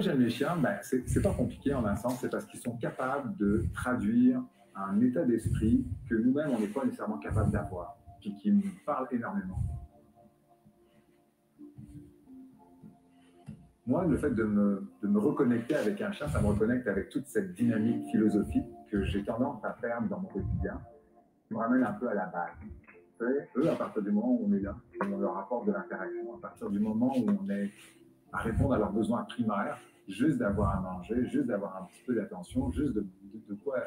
Moi j'aime les chiens ben, C'est pas compliqué en un sens, c'est parce qu'ils sont capables de traduire un état d'esprit que nous-mêmes, on n'est pas nécessairement capables d'avoir, puis qui nous parle énormément. Moi, le fait de me, de me reconnecter avec un chien, ça me reconnecte avec toute cette dynamique philosophique que j'ai tendance à faire dans mon quotidien, qui me ramène un peu à la base. Vous savez, eux, à partir du moment où on est là, on leur apporte de l'interaction, à partir du moment où on est à répondre à leurs besoins primaires, juste d'avoir à manger, juste d'avoir un petit peu d'attention, juste de, quoi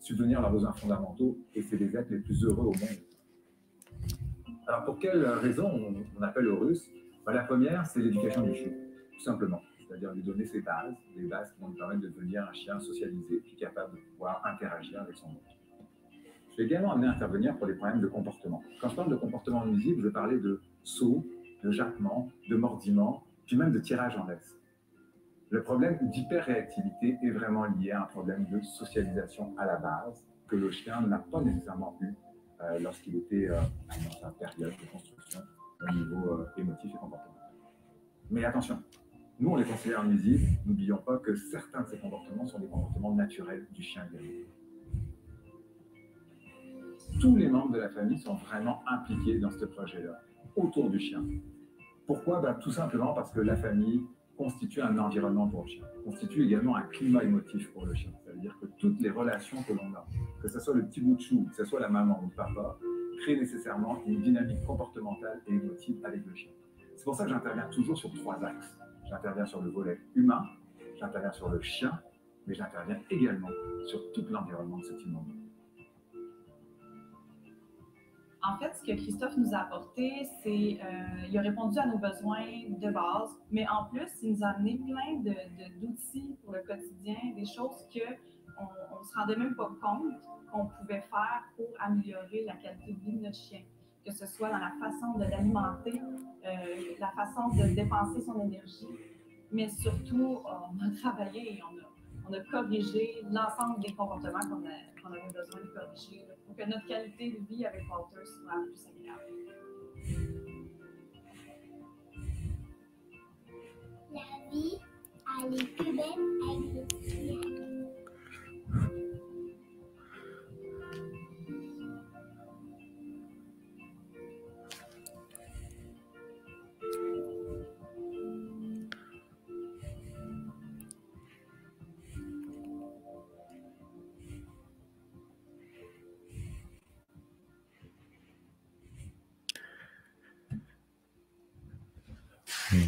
subvenir leurs besoins fondamentaux. Et c'est des êtres les plus heureux au monde. Alors pour quelles raisons on, appelle aux russe bah, La première, c'est l'éducation du chien, tout simplement. C'est-à-dire lui donner ses bases, des bases qui vont lui permettre de devenir un chien socialisé, puis capable de pouvoir interagir avec son monde. Je vais également amener à intervenir pour les problèmes de comportement. Quand je parle de comportement nuisible, je vais parler de saut, de jappements, de mordiment, même de tirage en laisse. Le problème d'hyperréactivité est vraiment lié à un problème de socialisation à la base que le chien n'a pas nécessairement eu euh, lorsqu'il était euh, dans sa période de construction au niveau euh, émotif et comportemental. Mais attention, nous on les conseillers en n'oublions pas que certains de ces comportements sont des comportements naturels du chien Tous les membres de la famille sont vraiment impliqués dans ce projet-là, autour du chien, pourquoi ben, Tout simplement parce que la famille constitue un environnement pour le chien, constitue également un climat émotif pour le chien. C'est-à-dire que toutes les relations que l'on a, que ce soit le petit bout de chou, que ce soit la maman ou le papa, créent nécessairement une dynamique comportementale et émotive avec le chien. C'est pour ça que j'interviens toujours sur trois axes. J'interviens sur le volet humain, j'interviens sur le chien, mais j'interviens également sur tout l'environnement de cet immeuble. En fait, ce que Christophe nous a apporté, c'est euh, il a répondu à nos besoins de base, mais en plus, il nous a amené plein de, d'outils pour le quotidien, des choses que on ne se rendait même pas compte qu'on pouvait faire pour améliorer la qualité de vie de notre chien, que ce soit dans la façon de l'alimenter, euh, la façon de dépenser son énergie, mais surtout, on a travaillé et on a on a corrigé l'ensemble des comportements qu'on avait besoin de corriger pour que notre qualité de vie avec Walter soit plus agréable. La vie, elle est plus belle avec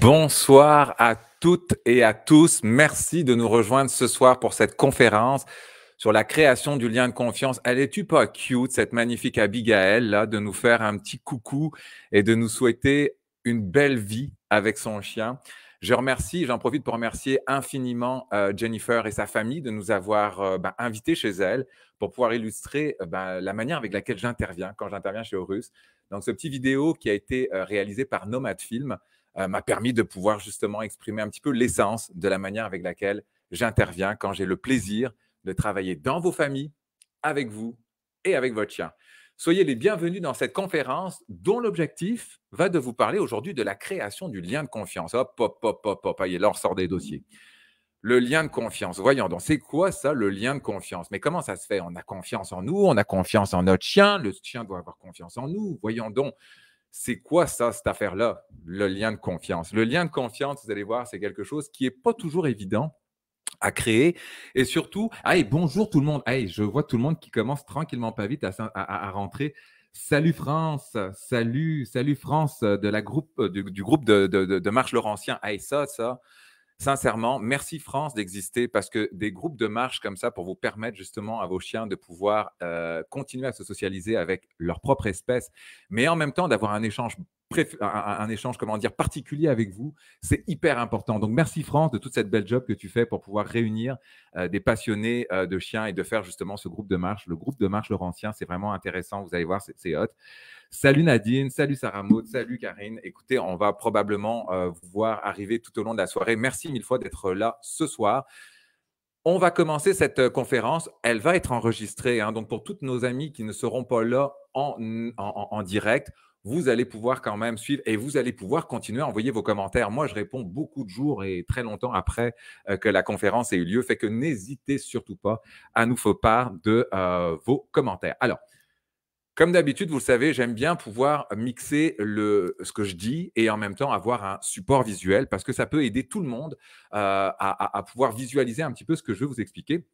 Bonsoir à toutes et à tous. Merci de nous rejoindre ce soir pour cette conférence sur la création du lien de confiance. Elle est-tu pas cute, cette magnifique Abigail, là, de nous faire un petit coucou et de nous souhaiter une belle vie avec son chien? Je remercie, j'en profite pour remercier infiniment euh, Jennifer et sa famille de nous avoir euh, ben, invité chez elle pour pouvoir illustrer euh, ben, la manière avec laquelle j'interviens quand j'interviens chez Horus. Donc, ce petit vidéo qui a été réalisé par Nomad Film, euh, m'a permis de pouvoir justement exprimer un petit peu l'essence de la manière avec laquelle j'interviens quand j'ai le plaisir de travailler dans vos familles, avec vous et avec votre chien. Soyez les bienvenus dans cette conférence dont l'objectif va de vous parler aujourd'hui de la création du lien de confiance. Hop, hop, hop, hop, hop, allez, là on sort des dossiers. Le lien de confiance. Voyons donc, c'est quoi ça, le lien de confiance Mais comment ça se fait On a confiance en nous, on a confiance en notre chien, le chien doit avoir confiance en nous. Voyons donc, c'est quoi ça, cette affaire-là Le lien de confiance. Le lien de confiance, vous allez voir, c'est quelque chose qui n'est pas toujours évident à créer. Et surtout, hey, bonjour tout le monde. Hey, je vois tout le monde qui commence tranquillement, pas vite à, rentrer. Salut France, salut, salut France de la groupe, euh, du, groupe de, Marche Laurentien. Hey, ça, ça, sincèrement, merci France d'exister parce que des groupes de marche comme ça pour vous permettre justement à vos chiens de pouvoir euh, continuer à se socialiser avec leur propre espèce, mais en même temps d'avoir un échange un, échange, comment dire, particulier avec vous. C'est hyper important. Donc, merci France de toute cette belle job que tu fais pour pouvoir réunir euh, des passionnés euh, de chiens et de faire justement ce groupe de marche. Le groupe de marche Laurentien, c'est vraiment intéressant. Vous allez voir, c'est hot. Salut Nadine, salut Sarah Maud, salut Karine. Écoutez, on va probablement euh, vous voir arriver tout au long de la soirée. Merci mille fois d'être là ce soir. On va commencer cette conférence. Elle va être enregistrée. Hein. donc, pour toutes nos amis qui ne seront pas là en, en, en direct, vous allez pouvoir quand même suivre et vous allez pouvoir continuer à envoyer vos commentaires. Moi, je réponds beaucoup de jours et très longtemps après euh, que la conférence ait eu lieu. Fait que n'hésitez surtout pas à nous faire part de euh, vos commentaires. Alors, comme d'habitude, vous le savez, j'aime bien pouvoir mixer le, ce que je dis et en même temps avoir un support visuel parce que ça peut aider tout le monde euh, à, à pouvoir visualiser un petit peu ce que je veux vous expliquer.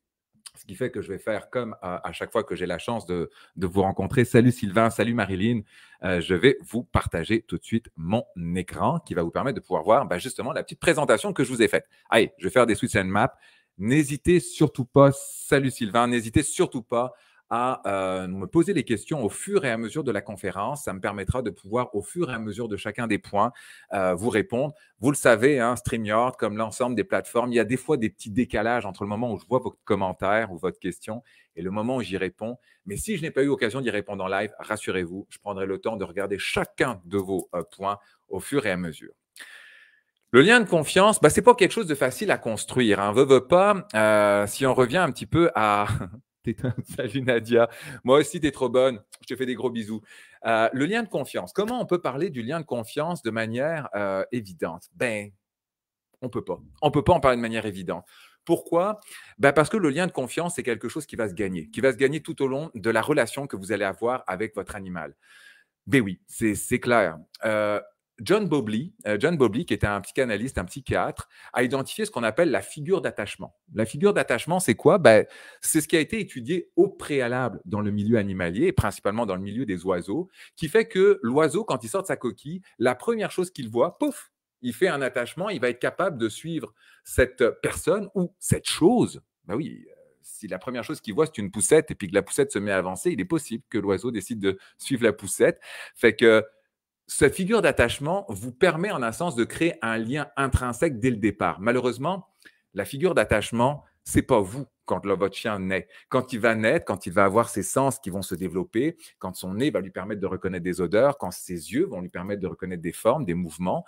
Ce qui fait que je vais faire comme à, chaque fois que j'ai la chance de, vous rencontrer. Salut Sylvain, salut Marilyn. Euh, je vais vous partager tout de suite mon écran qui va vous permettre de pouvoir voir bah, justement la petite présentation que je vous ai faite. Allez, je vais faire des switch and map. N'hésitez surtout pas, salut Sylvain, n'hésitez surtout pas à euh, me poser les questions au fur et à mesure de la conférence. Ça me permettra de pouvoir, au fur et à mesure de chacun des points, euh, vous répondre. Vous le savez, hein, StreamYard, comme l'ensemble des plateformes, il y a des fois des petits décalages entre le moment où je vois vos commentaires ou votre question et le moment où j'y réponds. Mais si je n'ai pas eu l'occasion d'y répondre en live, rassurez-vous, je prendrai le temps de regarder chacun de vos euh, points au fur et à mesure. Le lien de confiance, bah, ce n'est pas quelque chose de facile à construire. Hein. Veux, veux pas, si on revient un petit peu à Salut Nadia. Moi aussi, tu es trop bonne. Je te fais des gros bisous. Euh, le lien de confiance. Comment on peut parler du lien de confiance de manière euh, évidente Ben, on peut pas. On peut pas en parler de manière évidente. Pourquoi ben Parce que le lien de confiance, c'est quelque chose qui va se gagner, qui va se gagner tout au long de la relation que vous allez avoir avec votre animal. Ben oui, c'est clair. Euh, John Bobley, euh, John Bobley, qui était un psychanalyste, un psychiatre, a identifié ce qu'on appelle la figure d'attachement. La figure d'attachement, c'est quoi ben, C'est ce qui a été étudié au préalable dans le milieu animalier, et principalement dans le milieu des oiseaux, qui fait que l'oiseau, quand il sort de sa coquille, la première chose qu'il voit, pouf, il fait un attachement, il va être capable de suivre cette personne ou cette chose. Ben oui, euh, si la première chose qu'il voit, c'est une poussette et puis que la poussette se met à avancer, il est possible que l'oiseau décide de suivre la poussette. Fait que cette figure d'attachement vous permet en un sens de créer un lien intrinsèque dès le départ. Malheureusement, la figure d'attachement, c'est pas vous quand votre chien naît. Quand il va naître, quand il va avoir ses sens qui vont se développer, quand son nez va lui permettre de reconnaître des odeurs, quand ses yeux vont lui permettre de reconnaître des formes, des mouvements,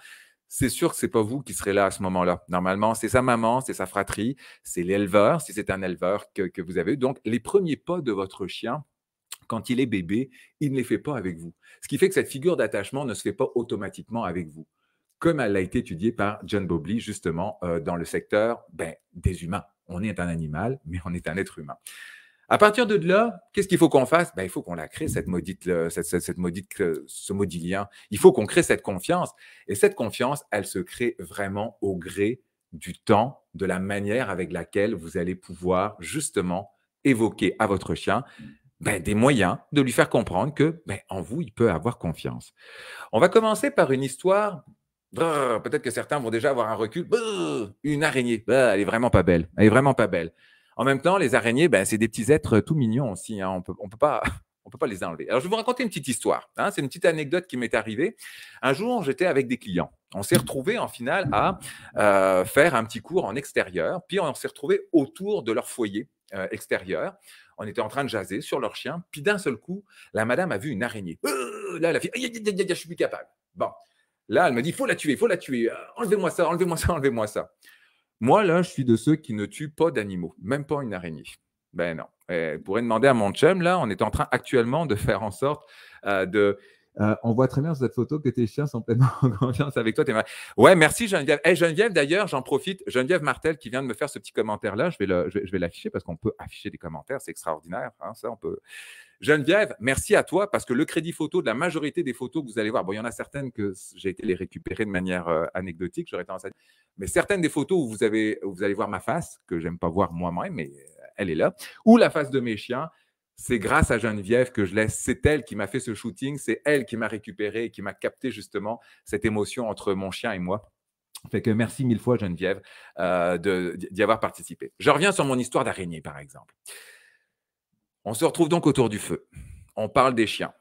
c'est sûr que c'est pas vous qui serez là à ce moment-là. Normalement, c'est sa maman, c'est sa fratrie, c'est l'éleveur, si c'est un éleveur que, que vous avez. Donc, les premiers pas de votre chien quand il est bébé, il ne les fait pas avec vous. Ce qui fait que cette figure d'attachement ne se fait pas automatiquement avec vous, comme elle a été étudiée par John Bobley, justement, euh, dans le secteur ben, des humains. On est un animal, mais on est un être humain. À partir de là, qu'est-ce qu'il faut qu'on fasse ben, Il faut qu'on la crée, cette maudite, euh, maudite, ce maudit lien. Il faut qu'on crée cette confiance. Et cette confiance, elle se crée vraiment au gré du temps, de la manière avec laquelle vous allez pouvoir justement évoquer à votre chien ben, des moyens de lui faire comprendre que ben, en vous, il peut avoir confiance. On va commencer par une histoire. peut-être que certains vont déjà avoir un recul. une araignée, ah, elle est vraiment pas belle. Elle est vraiment pas belle. En même temps, les araignées, ben, c'est des petits êtres tout mignons aussi. Hein, on peut, peut pas. On peut pas les enlever. Alors, je vais vous raconter une petite histoire. Hein. C'est une petite anecdote qui m'est arrivée. Un jour, j'étais avec des clients. On s'est retrouvés en finale à euh, faire un petit cours en extérieur, puis on s'est retrouvé autour de leur foyer euh, On était en train de jaser sur leur chien. Puis d'un seul coup, la madame a vu une araignée. Euh, là, elle a fait Je suis plus capable. Bon. Là, elle me dit Faut la tuer, faut la tuer. Euh, enlevez-moi ça, enlevez-moi ça, enlevez-moi ça. Moi, là, je suis de ceux qui ne tuent pas d'animaux, même pas une araignée. Ben non. Vous pourrait demander à mon chum, là, on est en train actuellement de faire en sorte euh, de euh, on voit très bien sur cette photo que tes chiens sont pleinement en confiance avec toi. Ouais, merci Geneviève. Eh, Geneviève, d'ailleurs, j'en profite. Geneviève Martel qui vient de me faire ce petit commentaire-là, je vais l'afficher parce qu'on peut afficher des commentaires, c'est extraordinaire. Hein, ça, on peut. Geneviève, merci à toi parce que le crédit photo de la majorité des photos que vous allez voir, bon, il y en a certaines que j'ai été les récupérer de manière euh, anecdotique, j'aurais été à mais certaines des photos où vous, avez, vous allez voir ma face, que j'aime pas voir moi-même, mais euh, elle est là, ou la face de mes chiens, c'est grâce à Geneviève que je laisse. C'est elle qui m'a fait ce shooting, c'est elle qui m'a récupéré et qui m'a capté justement cette émotion entre mon chien et moi. Fait que merci mille fois Geneviève euh, d'y avoir participé. Je reviens sur mon histoire d'araignée par exemple. On se retrouve donc autour du feu. On parle des chiens.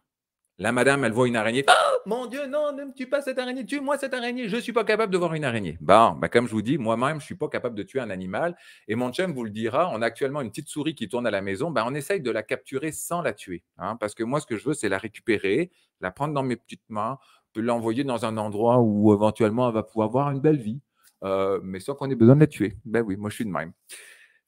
La madame, elle voit une araignée. Oh mon Dieu, non, ne me tue pas cette araignée, tue-moi cette araignée, je ne suis pas capable de voir une araignée. Bon, ben, comme je vous dis, moi-même, je ne suis pas capable de tuer un animal. Et mon chum vous le dira, on a actuellement une petite souris qui tourne à la maison, bah on essaye de la capturer sans la tuer. Hein. parce que moi, ce que je veux, c'est la récupérer, la prendre dans mes petites mains, l'envoyer dans un endroit où éventuellement elle va pouvoir avoir une belle vie, euh, mais sans qu'on ait besoin de la tuer. Ben oui, moi, je suis de même.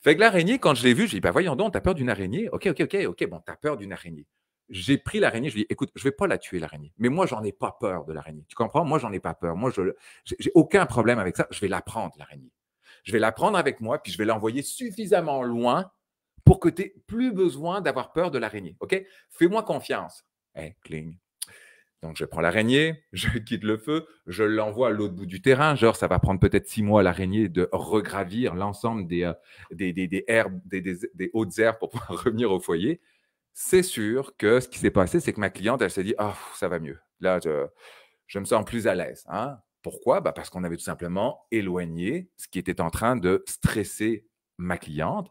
Fait que l'araignée, quand je l'ai vue, j'ai dit, ben voyons donc, t'as peur d'une araignée Ok, ok, ok, ok, bon, t'as peur d'une araignée j'ai pris l'araignée, je lui ai dit, écoute, je vais pas la tuer, l'araignée. Mais moi, j'en ai pas peur de l'araignée. Tu comprends? Moi, j'en ai pas peur. Moi, je, j'ai aucun problème avec ça. Je vais la prendre, l'araignée. Je vais la prendre avec moi, puis je vais l'envoyer suffisamment loin pour que tu n'aies plus besoin d'avoir peur de l'araignée. OK? Fais-moi confiance. Hey, eh, cling. Donc, je prends l'araignée, je quitte le feu, je l'envoie à l'autre bout du terrain. Genre, ça va prendre peut-être six mois à l'araignée de regravir l'ensemble des, euh, des, des, herbes, des hautes herbes pour pouvoir revenir au foyer c'est sûr que ce qui s'est passé, c'est que ma cliente, elle s'est dit Ah, ça va mieux. Là, je, me sens plus à l'aise. Hein.» Pourquoi bah Parce qu'on avait tout simplement éloigné ce qui était en train de stresser ma cliente.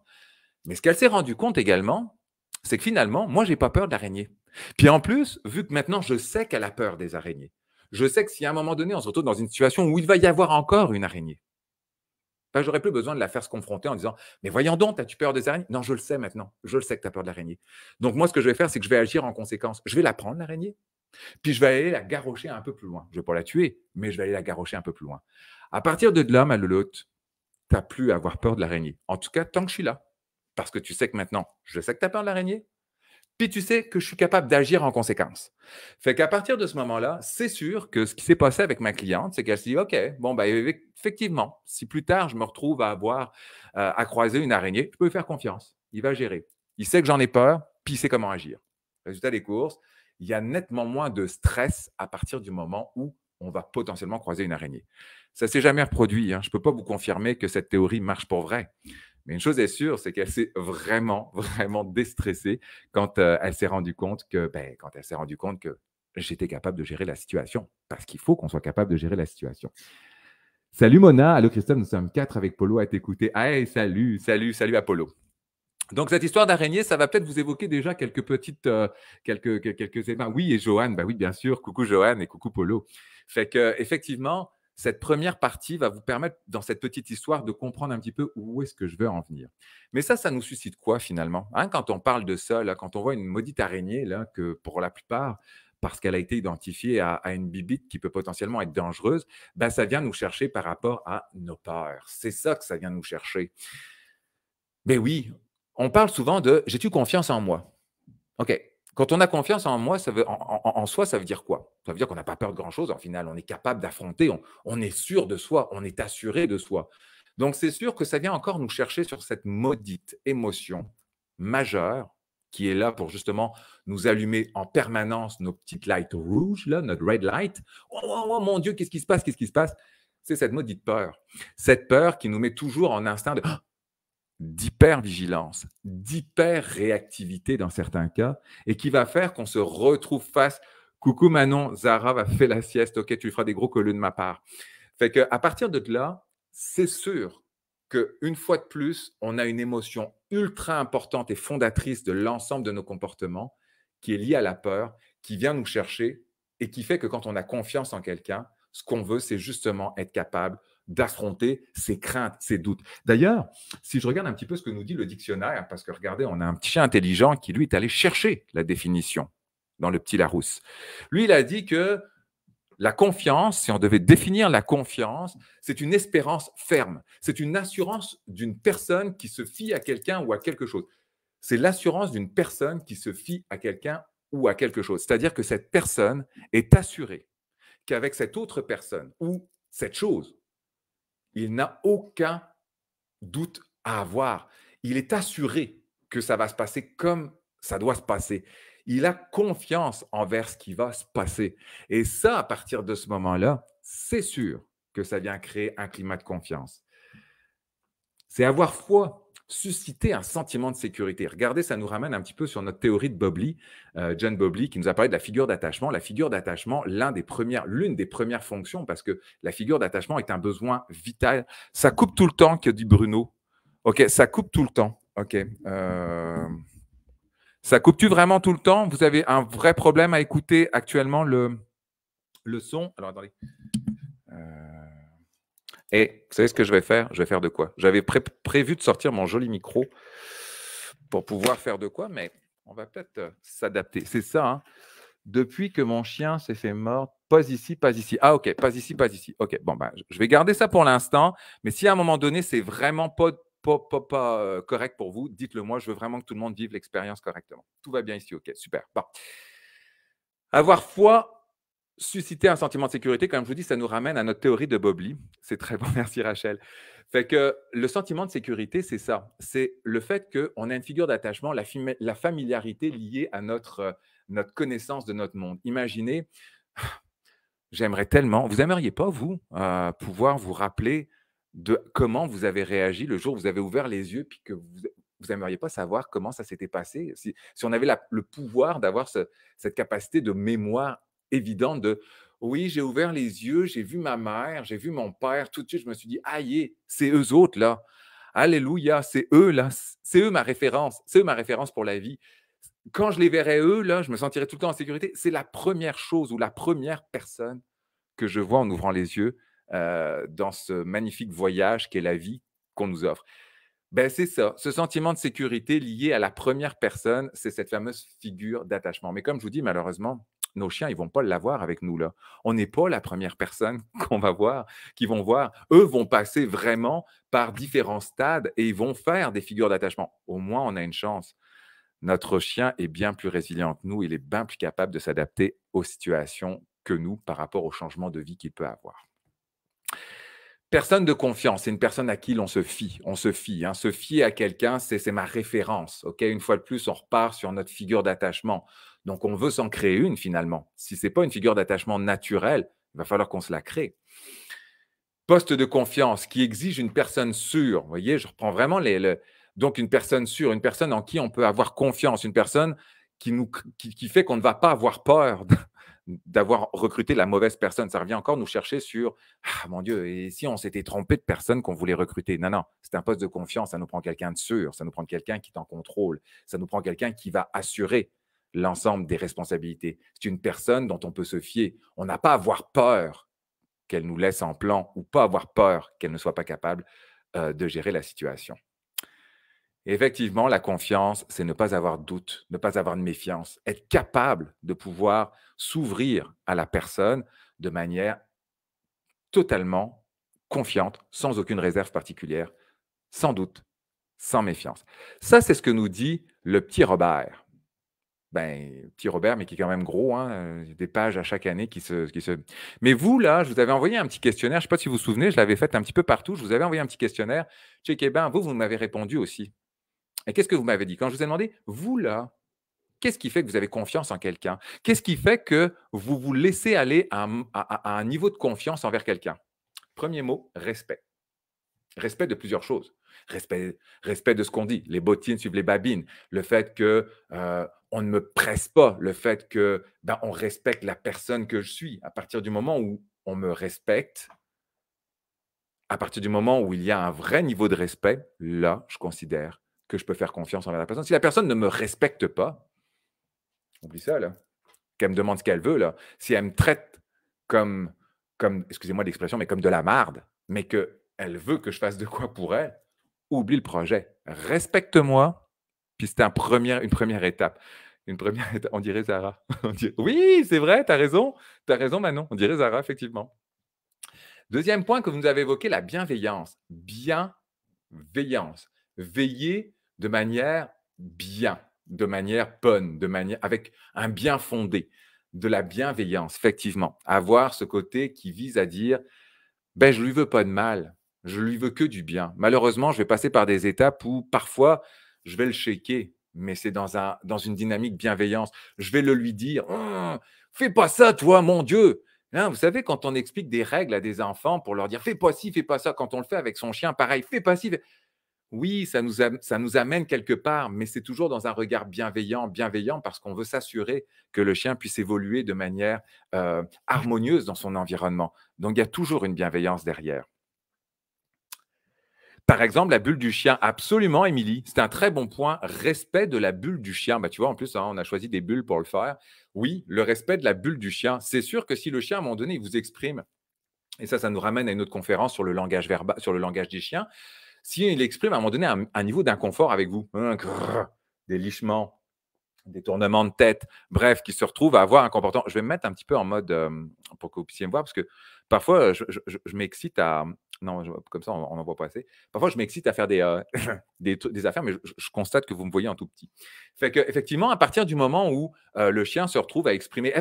Mais ce qu'elle s'est rendu compte également, c'est que finalement, moi, j'ai pas peur d'araignées. Puis en plus, vu que maintenant, je sais qu'elle a peur des araignées, je sais que y a un moment donné, on se retrouve dans une situation où il va y avoir encore une araignée, je J'aurais plus besoin de la faire se confronter en disant Mais voyons donc, as-tu peur des araignées Non, je le sais maintenant. Je le sais que tu as peur de l'araignée. Donc, moi, ce que je vais faire, c'est que je vais agir en conséquence. Je vais la prendre, l'araignée, puis je vais aller la garrocher un peu plus loin. Je ne vais pas la tuer, mais je vais aller la garrocher un peu plus loin. À partir de là, ma loulotte, tu n'as plus à avoir peur de l'araignée. En tout cas, tant que je suis là. Parce que tu sais que maintenant, je sais que tu as peur de l'araignée, puis tu sais que je suis capable d'agir en conséquence. Fait qu'à partir de ce moment-là, c'est sûr que ce qui s'est passé avec ma cliente, c'est qu'elle s'est dit OK, bon, ben, effectivement, si plus tard je me retrouve à avoir, euh, à croiser une araignée, je peux lui faire confiance. Il va gérer. Il sait que j'en ai peur, puis il sait comment agir. Résultat des courses, il y a nettement moins de stress à partir du moment où on va potentiellement croiser une araignée. Ça ne s'est jamais reproduit. Hein. Je ne peux pas vous confirmer que cette théorie marche pour vrai. Mais une chose est sûre, c'est qu'elle s'est vraiment, vraiment déstressée quand euh, elle s'est rendue compte que, ben, quand elle s'est compte que j'étais capable de gérer la situation, parce qu'il faut qu'on soit capable de gérer la situation. Salut Mona, allô Christophe, nous sommes quatre avec Polo à t'écouter. Hey, salut, salut, salut Apollo. Donc cette histoire d'araignée, ça va peut-être vous évoquer déjà quelques petites, euh, quelques, quelques, ben oui et Johan, bah oui bien sûr, coucou Johan et coucou Polo. Fait que effectivement, cette première partie va vous permettre, dans cette petite histoire, de comprendre un petit peu où est-ce que je veux en venir. Mais ça, ça nous suscite quoi finalement hein? Quand on parle de ça, quand on voit une maudite araignée, là, que pour la plupart, parce qu'elle a été identifiée à, une bibite qui peut potentiellement être dangereuse, ben, ça vient nous chercher par rapport à nos peurs. C'est ça que ça vient nous chercher. Mais oui, on parle souvent de j'ai-tu confiance en moi OK, quand on a confiance en moi, ça veut, en, soi, ça veut dire quoi Ça veut dire qu'on n'a pas peur de grand-chose. En final, on est capable d'affronter, on, est sûr de soi, on est assuré de soi. Donc c'est sûr que ça vient encore nous chercher sur cette maudite émotion majeure qui est là pour justement nous allumer en permanence nos petites lights rouges, là, notre red light. Oh, oh, oh mon Dieu, qu'est-ce qui se passe Qu'est-ce qui se passe C'est cette maudite peur. Cette peur qui nous met toujours en instinct de d'hyper-vigilance, d'hyper-réactivité dans certains cas, et qui va faire qu'on se retrouve face. Coucou Manon, Zara va faire la sieste, ok, tu lui feras des gros colus de ma part. Fait qu'à à partir de là, c'est sûr qu'une fois de plus, on a une émotion ultra importante et fondatrice de l'ensemble de nos comportements qui est liée à la peur, qui vient nous chercher et qui fait que quand on a confiance en quelqu'un, ce qu'on veut, c'est justement être capable d'affronter ses craintes, ses doutes. D'ailleurs, si je regarde un petit peu ce que nous dit le dictionnaire, parce que regardez, on a un petit chien intelligent qui, lui, est allé chercher la définition dans le petit Larousse. Lui, il a dit que la confiance, si on devait définir la confiance, c'est une espérance ferme, c'est une assurance d'une personne qui se fie à quelqu'un ou à quelque chose. C'est l'assurance d'une personne qui se fie à quelqu'un ou à quelque chose. C'est-à-dire que cette personne est assurée qu'avec cette autre personne ou cette chose il n'a aucun doute à avoir. Il est assuré que ça va se passer comme ça doit se passer. Il a confiance envers ce qui va se passer. Et ça, à partir de ce moment-là, c'est sûr que ça vient créer un climat de confiance. C'est avoir foi susciter un sentiment de sécurité. Regardez, ça nous ramène un petit peu sur notre théorie de Bob Lee, euh, John Bob Lee, qui nous a parlé de la figure d'attachement. La figure d'attachement, l'une des, premières, des premières fonctions, parce que la figure d'attachement est un besoin vital. Ça coupe tout le temps, que dit Bruno. OK, ça coupe tout le temps. OK. Euh, ça coupe-tu vraiment tout le temps Vous avez un vrai problème à écouter actuellement le, le son Alors, attendez. Et vous savez ce que je vais faire Je vais faire de quoi J'avais prévu de sortir mon joli micro pour pouvoir faire de quoi, mais on va peut-être euh, s'adapter. C'est ça. Hein. Depuis que mon chien s'est fait mort, pas ici, pas ici. Ah ok, pas ici, pas ici. Ok, bon, ben, je vais garder ça pour l'instant, mais si à un moment donné, c'est vraiment pas, pas, pas, euh, correct pour vous, dites-le moi, je veux vraiment que tout le monde vive l'expérience correctement. Tout va bien ici, ok, super. Avoir foi susciter un sentiment de sécurité, comme je vous dis, ça nous ramène à notre théorie de Lee C'est très bon, merci Rachel. Fait que le sentiment de sécurité, c'est ça. C'est le fait qu'on a une figure d'attachement, la, la, familiarité liée à notre, euh, notre connaissance de notre monde. Imaginez, j'aimerais tellement, vous aimeriez pas, vous, euh, pouvoir vous rappeler de comment vous avez réagi le jour où vous avez ouvert les yeux, puis que vous, aimeriez pas savoir comment ça s'était passé. Si, si, on avait le pouvoir d'avoir cette capacité de mémoire évident de oui, j'ai ouvert les yeux, j'ai vu ma mère, j'ai vu mon père. Tout de suite, je me suis dit, aïe, c'est eux autres là. Alléluia, c'est eux là. C'est eux ma référence. C'est eux ma référence pour la vie. Quand je les verrai eux là, je me sentirai tout le temps en sécurité. C'est la première chose ou la première personne que je vois en ouvrant les yeux dans ce magnifique voyage qu'est la vie qu'on nous offre. Ben, c'est ça, ce sentiment de sécurité lié à la première personne, c'est cette fameuse figure d'attachement. Mais comme je vous dis, malheureusement, nos chiens, ils vont pas l'avoir avec nous là. On n'est pas la première personne qu'on va voir, qui vont voir. Eux vont passer vraiment par différents stades et ils vont faire des figures d'attachement. Au moins, on a une chance. Notre chien est bien plus résilient que nous. Il est bien plus capable de s'adapter aux situations que nous par rapport au changement de vie qu'il peut avoir. Personne de confiance, c'est une personne à qui l'on se fie. On se fie. Hein. Se fier à quelqu'un, c'est ma référence. Ok, Une fois de plus, on repart sur notre figure d'attachement. Donc on veut s'en créer une finalement. Si ce n'est pas une figure d'attachement naturelle, il va falloir qu'on se la crée. Poste de confiance qui exige une personne sûre. Vous voyez, je reprends vraiment les, donc une personne sûre, une personne en qui on peut avoir confiance, une personne qui, nous, qui, fait qu'on ne va pas avoir peur d'avoir recruté la mauvaise personne. Ça revient encore nous chercher sur Ah mon Dieu, et si on s'était trompé de personne qu'on voulait recruter Non, non, c'est un poste de confiance, ça nous prend quelqu'un de sûr, ça nous prend quelqu'un qui est en contrôle, ça nous prend quelqu'un qui va assurer l'ensemble des responsabilités. C'est une personne dont on peut se fier. On n'a pas à avoir peur qu'elle nous laisse en plan ou pas avoir peur qu'elle ne soit pas capable euh, de gérer la situation. effectivement, la confiance, c'est ne pas avoir de doute, ne pas avoir de méfiance, être capable de pouvoir s'ouvrir à la personne de manière totalement confiante, sans aucune réserve particulière, sans doute, sans méfiance. Ça, c'est ce que nous dit le petit Robert. Ben, petit Robert, mais qui est quand même gros, hein, euh, des pages à chaque année qui se, qui se. Mais vous, là, je vous avais envoyé un petit questionnaire, je ne sais pas si vous vous souvenez, je l'avais fait un petit peu partout, je vous avais envoyé un petit questionnaire. Check, eh ben, vous, vous m'avez répondu aussi. Et qu'est-ce que vous m'avez dit Quand je vous ai demandé, vous, là, Qu'est-ce qui fait que vous avez confiance en quelqu'un Qu'est-ce qui fait que vous vous laissez aller à un, niveau de confiance envers quelqu'un Premier mot, respect. Respect de plusieurs choses. Respect, respect de ce qu'on dit. Les bottines suivent les babines. Le fait que euh, on ne me presse pas le fait que ben, on respecte la personne que je suis. À partir du moment où on me respecte, à partir du moment où il y a un vrai niveau de respect, là, je considère que je peux faire confiance envers la personne. Si la personne ne me respecte pas, oublie ça, là. Qu'elle me demande ce qu'elle veut, là. Si elle me traite comme, comme excusez-moi l'expression, mais comme de la marde, mais qu'elle veut que je fasse de quoi pour elle, oublie le projet. Respecte-moi, puis c'était une première étape. Une première On dirait Zara. Oui, c'est vrai, tu as raison. Tu as raison, Manon. On dirait Zara, effectivement. Deuxième point que vous nous avez évoqué, la bienveillance. Bienveillance. Veiller de manière bien, de manière bonne, de manière avec un bien fondé, de la bienveillance, effectivement. Avoir ce côté qui vise à dire ben, je lui veux pas de mal, je lui veux que du bien. Malheureusement, je vais passer par des étapes où parfois je vais le shaker, mais c'est dans, un, dans une dynamique bienveillance. Je vais le lui dire, «Hum, fais pas ça, toi, mon Dieu. Hein, vous savez, quand on explique des règles à des enfants pour leur dire, fais pas ci, fais pas ça, quand on le fait avec son chien, pareil, fais pas ci. Oui, ça nous, amène, quelque part, mais c'est toujours dans un regard bienveillant, bienveillant, parce qu'on veut s'assurer que le chien puisse évoluer de manière euh, harmonieuse dans son environnement. Donc, il y a toujours une bienveillance derrière par exemple, la bulle du chien, absolument, Émilie. C'est un très bon point. Respect de la bulle du chien. Bah, tu vois, en plus, hein, on a choisi des bulles pour le faire. Oui, le respect de la bulle du chien. C'est sûr que si le chien, à un moment donné, il vous exprime, et ça, ça nous ramène à une autre conférence sur le langage, verbal, sur le langage des chiens, s'il exprime à un moment donné un, niveau d'inconfort avec vous, hein, des lichements, des tournements de tête, bref, qui se retrouve à avoir un comportement. Je vais me mettre un petit peu en mode euh, pour que vous puissiez me voir, parce que parfois, je m'excite à, non, comme ça, on n'en voit pas assez. Parfois, je m'excite à faire des, euh, des, affaires, mais je, constate que vous me voyez en tout petit. Fait qu'effectivement, effectivement, à partir du moment où euh, le chien se retrouve à exprimer eh,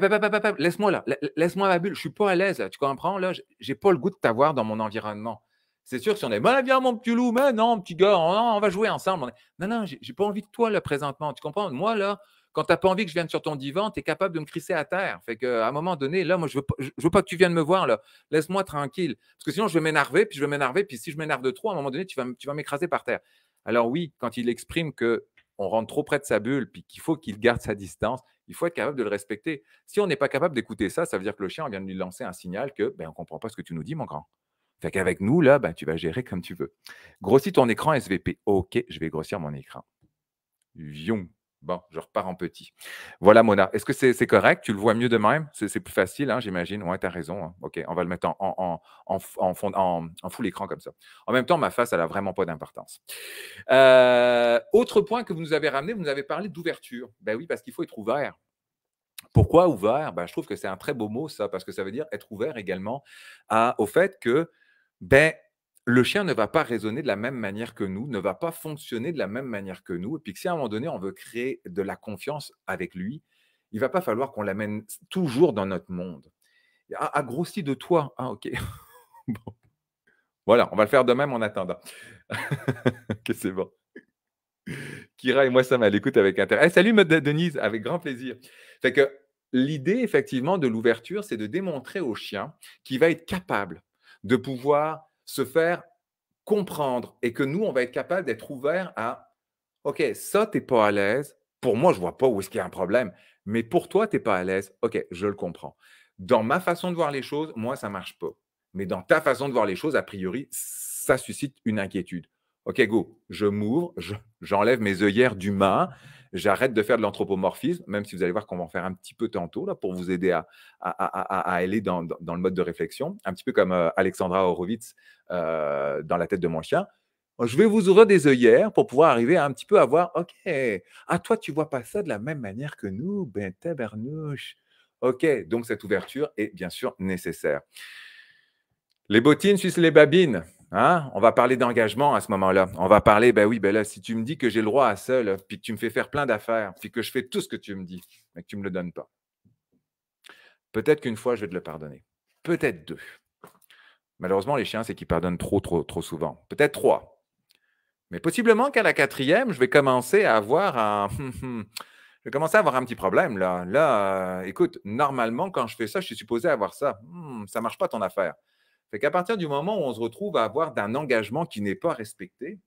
laisse-moi là, laisse-moi ma bulle, je suis pas à l'aise, tu comprends Là, j'ai pas le goût de t'avoir dans mon environnement. C'est sûr, si on est, bah, viens, mon petit loup, mais non, petit gars, on, va jouer ensemble. non, non, j'ai, n'ai pas envie de toi, là, présentement. Tu comprends Moi, là, quand tu n'as pas envie que je vienne sur ton divan, tu es capable de me crisser à terre. Fait qu'à un moment donné, là, moi, je ne veux, pas que tu viennes me voir. là. Laisse-moi tranquille. Parce que sinon, je vais m'énerver, puis je vais m'énerver. Puis si je m'énerve de trop, à un moment donné, tu vas, m'écraser par terre. Alors oui, quand il exprime que on rentre trop près de sa bulle, puis qu'il faut qu'il garde sa distance, il faut être capable de le respecter. Si on n'est pas capable d'écouter ça, ça veut dire que le chien vient de lui lancer un signal que ben, on ne comprend pas ce que tu nous dis, mon grand. Fait qu'avec nous, là, ben, tu vas gérer comme tu veux. Grossis ton écran SVP. OK, je vais grossir mon écran. Vion. Bon, je repars en petit. Voilà, Mona. Est-ce que c'est correct? Tu le vois mieux de même? C'est plus facile, hein, j'imagine. Oui, tu as raison. Hein. OK, on va le mettre en, en, en, en, full écran comme ça. En même temps, ma face, elle n'a vraiment pas d'importance. Euh, autre point que vous nous avez ramené, vous nous avez parlé d'ouverture. Ben oui, parce qu'il faut être ouvert. Pourquoi ouvert? Ben, je trouve que c'est un très beau mot, ça, parce que ça veut dire être ouvert également au fait que, ben, le chien ne va pas raisonner de la même manière que nous, ne va pas fonctionner de la même manière que nous. Et puis si à un moment donné, on veut créer de la confiance avec lui, il va pas falloir qu'on l'amène toujours dans notre monde. Ah, de toi. Ah, ok. bon. Voilà, on va le faire de même en attendant. Que c'est bon. Kira et moi, ça m'a l'écoute avec intérêt. Eh, salut, Denise, avec grand plaisir. C'est que l'idée, effectivement, de l'ouverture, c'est de démontrer au chien qu'il va être capable de pouvoir se faire comprendre et que nous, on va être capable d'être ouvert à OK, ça, tu n'es pas à l'aise. Pour moi, je ne vois pas où est-ce qu'il y a un problème. Mais pour toi, tu n'es pas à l'aise. OK, je le comprends. Dans ma façon de voir les choses, moi, ça ne marche pas. Mais dans ta façon de voir les choses, a priori, ça suscite une inquiétude. OK, go, je m'ouvre, j'enlève mes œillères du d'humain J'arrête de faire de l'anthropomorphisme, même si vous allez voir qu'on va en faire un petit peu tantôt, là, pour vous aider à, aller dans, le mode de réflexion, un petit peu comme euh, Alexandra Horowitz euh, dans La tête de mon chien. Je vais vous ouvrir des œillères pour pouvoir arriver un petit peu à voir, OK, à ah, toi, tu vois pas ça de la même manière que nous, ben bernouche. » OK, donc cette ouverture est bien sûr nécessaire. Les bottines suissent les babines. Hein? On va parler d'engagement à ce moment-là. On va parler, ben oui, ben là, si tu me dis que j'ai le droit à seul, puis que tu me fais faire plein d'affaires, puis que je fais tout ce que tu me dis, mais que tu ne me le donnes pas. Peut-être qu'une fois, je vais te le pardonner. Peut-être deux. Malheureusement, les chiens, c'est qu'ils pardonnent trop, trop, trop souvent. Peut-être trois. Mais possiblement qu'à la quatrième, je vais commencer à avoir un. je vais à avoir un petit problème là. Là, euh, écoute, normalement, quand je fais ça, je suis supposé avoir ça. Hmm, ça ne marche pas ton affaire. Fait qu'à partir du moment où on se retrouve à avoir d'un engagement qui n'est pas respecté,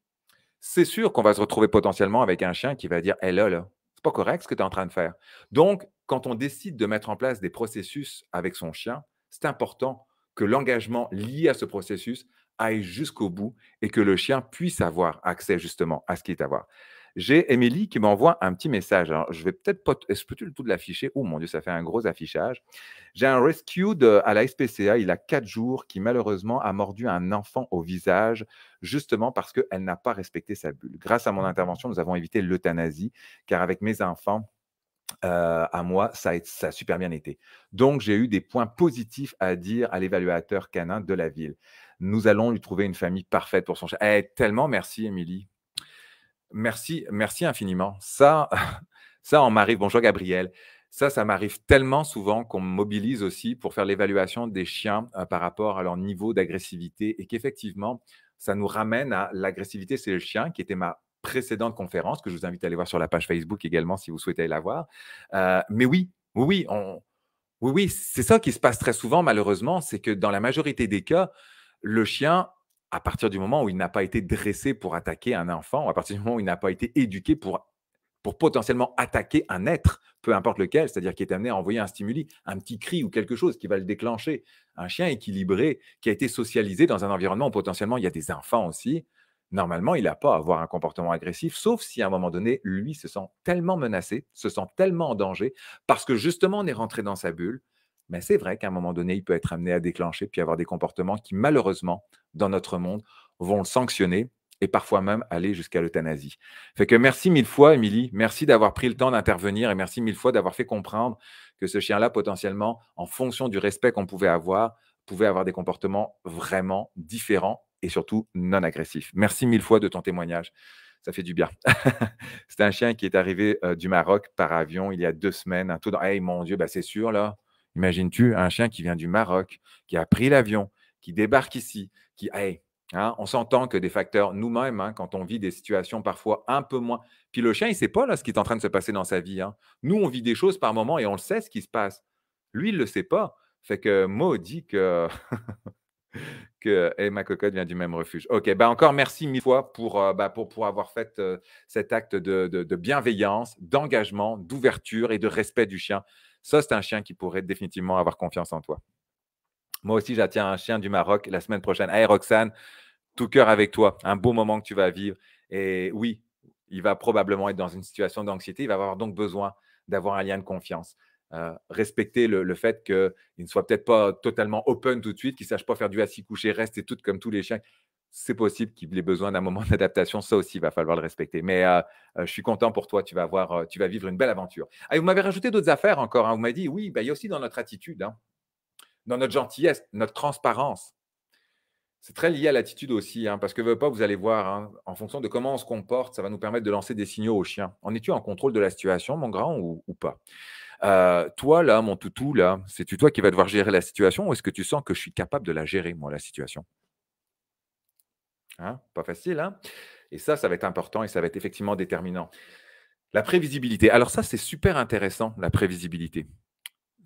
c'est sûr qu'on va se retrouver potentiellement avec un chien qui va dire Hé «Eh, là, là, c'est pas correct ce que tu es en train de faire. Donc, quand on décide de mettre en place des processus avec son chien, c'est important que l'engagement lié à ce processus aille jusqu'au bout et que le chien puisse avoir accès justement à ce qu'il est à voir j'ai Émilie qui m'envoie un petit message. Alors, je vais peut-être pas. Est-ce que tu le tout de l'afficher Oh mon Dieu, ça fait un gros affichage. J'ai un rescue à la SPCA, il a quatre jours, qui malheureusement a mordu un enfant au visage, justement parce qu'elle n'a pas respecté sa bulle. Grâce à mon intervention, nous avons évité l'euthanasie, car avec mes enfants, euh, à moi, ça a, ça super bien été. Donc, j'ai eu des points positifs à dire à l'évaluateur canin de la ville. Nous allons lui trouver une famille parfaite pour son chat. Eh, tellement merci, Émilie. Merci, merci infiniment. Ça, ça, on m'arrive. Bonjour Gabriel. Ça, ça m'arrive tellement souvent qu'on me mobilise aussi pour faire l'évaluation des chiens euh, par rapport à leur niveau d'agressivité et qu'effectivement, ça nous ramène à l'agressivité, c'est le chien, qui était ma précédente conférence, que je vous invite à aller voir sur la page Facebook également si vous souhaitez la voir. Euh, mais oui, oui, oui, oui, oui, c'est ça qui se passe très souvent, malheureusement, c'est que dans la majorité des cas, le chien à partir du moment où il n'a pas été dressé pour attaquer un enfant, à partir du moment où il n'a pas été éduqué pour, potentiellement attaquer un être, peu importe lequel, c'est-à-dire qui est amené à envoyer un stimuli, un petit cri ou quelque chose qui va le déclencher. Un chien équilibré qui a été socialisé dans un environnement où potentiellement il y a des enfants aussi, normalement, il n'a pas à avoir un comportement agressif, sauf si à un moment donné, lui se sent tellement menacé, se sent tellement en danger, parce que justement, on est rentré dans sa bulle, mais c'est vrai qu'à un moment donné, il peut être amené à déclencher puis avoir des comportements qui, malheureusement, dans notre monde, vont le sanctionner et parfois même aller jusqu'à l'euthanasie. Fait que merci mille fois, Émilie. Merci d'avoir pris le temps d'intervenir et merci mille fois d'avoir fait comprendre que ce chien-là, potentiellement, en fonction du respect qu'on pouvait avoir, pouvait avoir des comportements vraiment différents et surtout non agressifs. Merci mille fois de ton témoignage. Ça fait du bien. c'est un chien qui est arrivé euh, du Maroc par avion il y a deux semaines. Un tout Hey, mon Dieu, ben, c'est sûr, là. Imagines-tu un chien qui vient du Maroc, qui a pris l'avion, qui débarque ici, qui. Hey, hein, on s'entend que des facteurs nous-mêmes, hein, quand on vit des situations parfois un peu moins. Puis le chien, il ne sait pas là, ce qui est en train de se passer dans sa vie. Hein. Nous, on vit des choses par moments et on le sait ce qui se passe. Lui, il ne le sait pas. Fait que Mo dit que. que et ma cocotte vient du même refuge. Ok, bah encore merci mille fois pour, euh, ben pour, pour avoir fait euh, cet acte de, de bienveillance, d'engagement, d'ouverture et de respect du chien. Ça, c'est un chien qui pourrait définitivement avoir confiance en toi. Moi aussi, j'attire un chien du Maroc la semaine prochaine. Hey Roxane, tout cœur avec toi. Un beau moment que tu vas vivre. Et oui, il va probablement être dans une situation d'anxiété. Il va avoir donc besoin d'avoir un lien de confiance. Euh, respecter le, fait qu'il ne soit peut-être pas totalement open tout de suite, qu'il ne sache pas faire du assis couché, rester tout comme tous les chiens c'est possible qu'il ait besoin d'un moment d'adaptation. Ça aussi, il va falloir le respecter. Mais euh, euh, je suis content pour toi. Tu vas, avoir, euh, tu vas vivre une belle aventure. Ah, et vous m'avez rajouté d'autres affaires encore. Hein. Vous m'avez dit, oui, bah, il y a aussi dans notre attitude, hein, dans notre gentillesse, notre transparence. C'est très lié à l'attitude aussi, hein, parce que pas, vous allez voir, en fonction de comment on se comporte, ça va nous permettre de lancer des signaux aux chiens. En es-tu en contrôle de la situation, mon grand, ou, pas Toi, là, mon toutou, là, c'est-tu toi qui vas devoir gérer la situation, ou est-ce que tu sens que je suis capable de la gérer, moi, la situation Hein, pas facile, hein Et ça, ça va être important et ça va être effectivement déterminant. La prévisibilité. Alors ça, c'est super intéressant, la prévisibilité.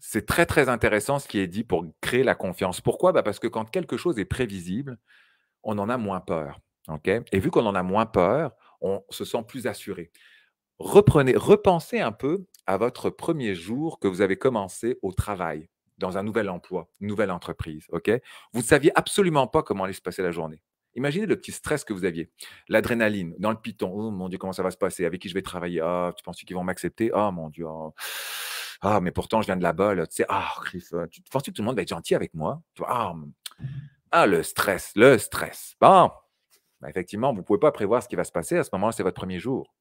C'est très, très intéressant ce qui est dit pour créer la confiance. Pourquoi bah, Parce que quand quelque chose est prévisible, on en a moins peur. ok et vu qu'on en a moins peur, on se sent plus assuré. Reprenez, repensez un peu à votre premier jour que vous avez commencé au travail, dans un nouvel emploi, une nouvelle entreprise. ok vous ne saviez absolument pas comment allait se passer la journée. Imaginez le petit stress que vous aviez, l'adrénaline dans le piton. Oh mon Dieu, comment ça va se passer Avec qui je vais travailler Ah, tu penses qu'ils vont m'accepter Ah, mon Dieu. Ah, ah mais pourtant, je viens de la bas Tu ah, euh, tu penses que tout le monde va être gentil avec moi ah, ah, le stress, le stress. Bon, ben, effectivement, vous ne pouvez pas prévoir ce qui va se passer. À ce moment-là, c'est votre premier jour.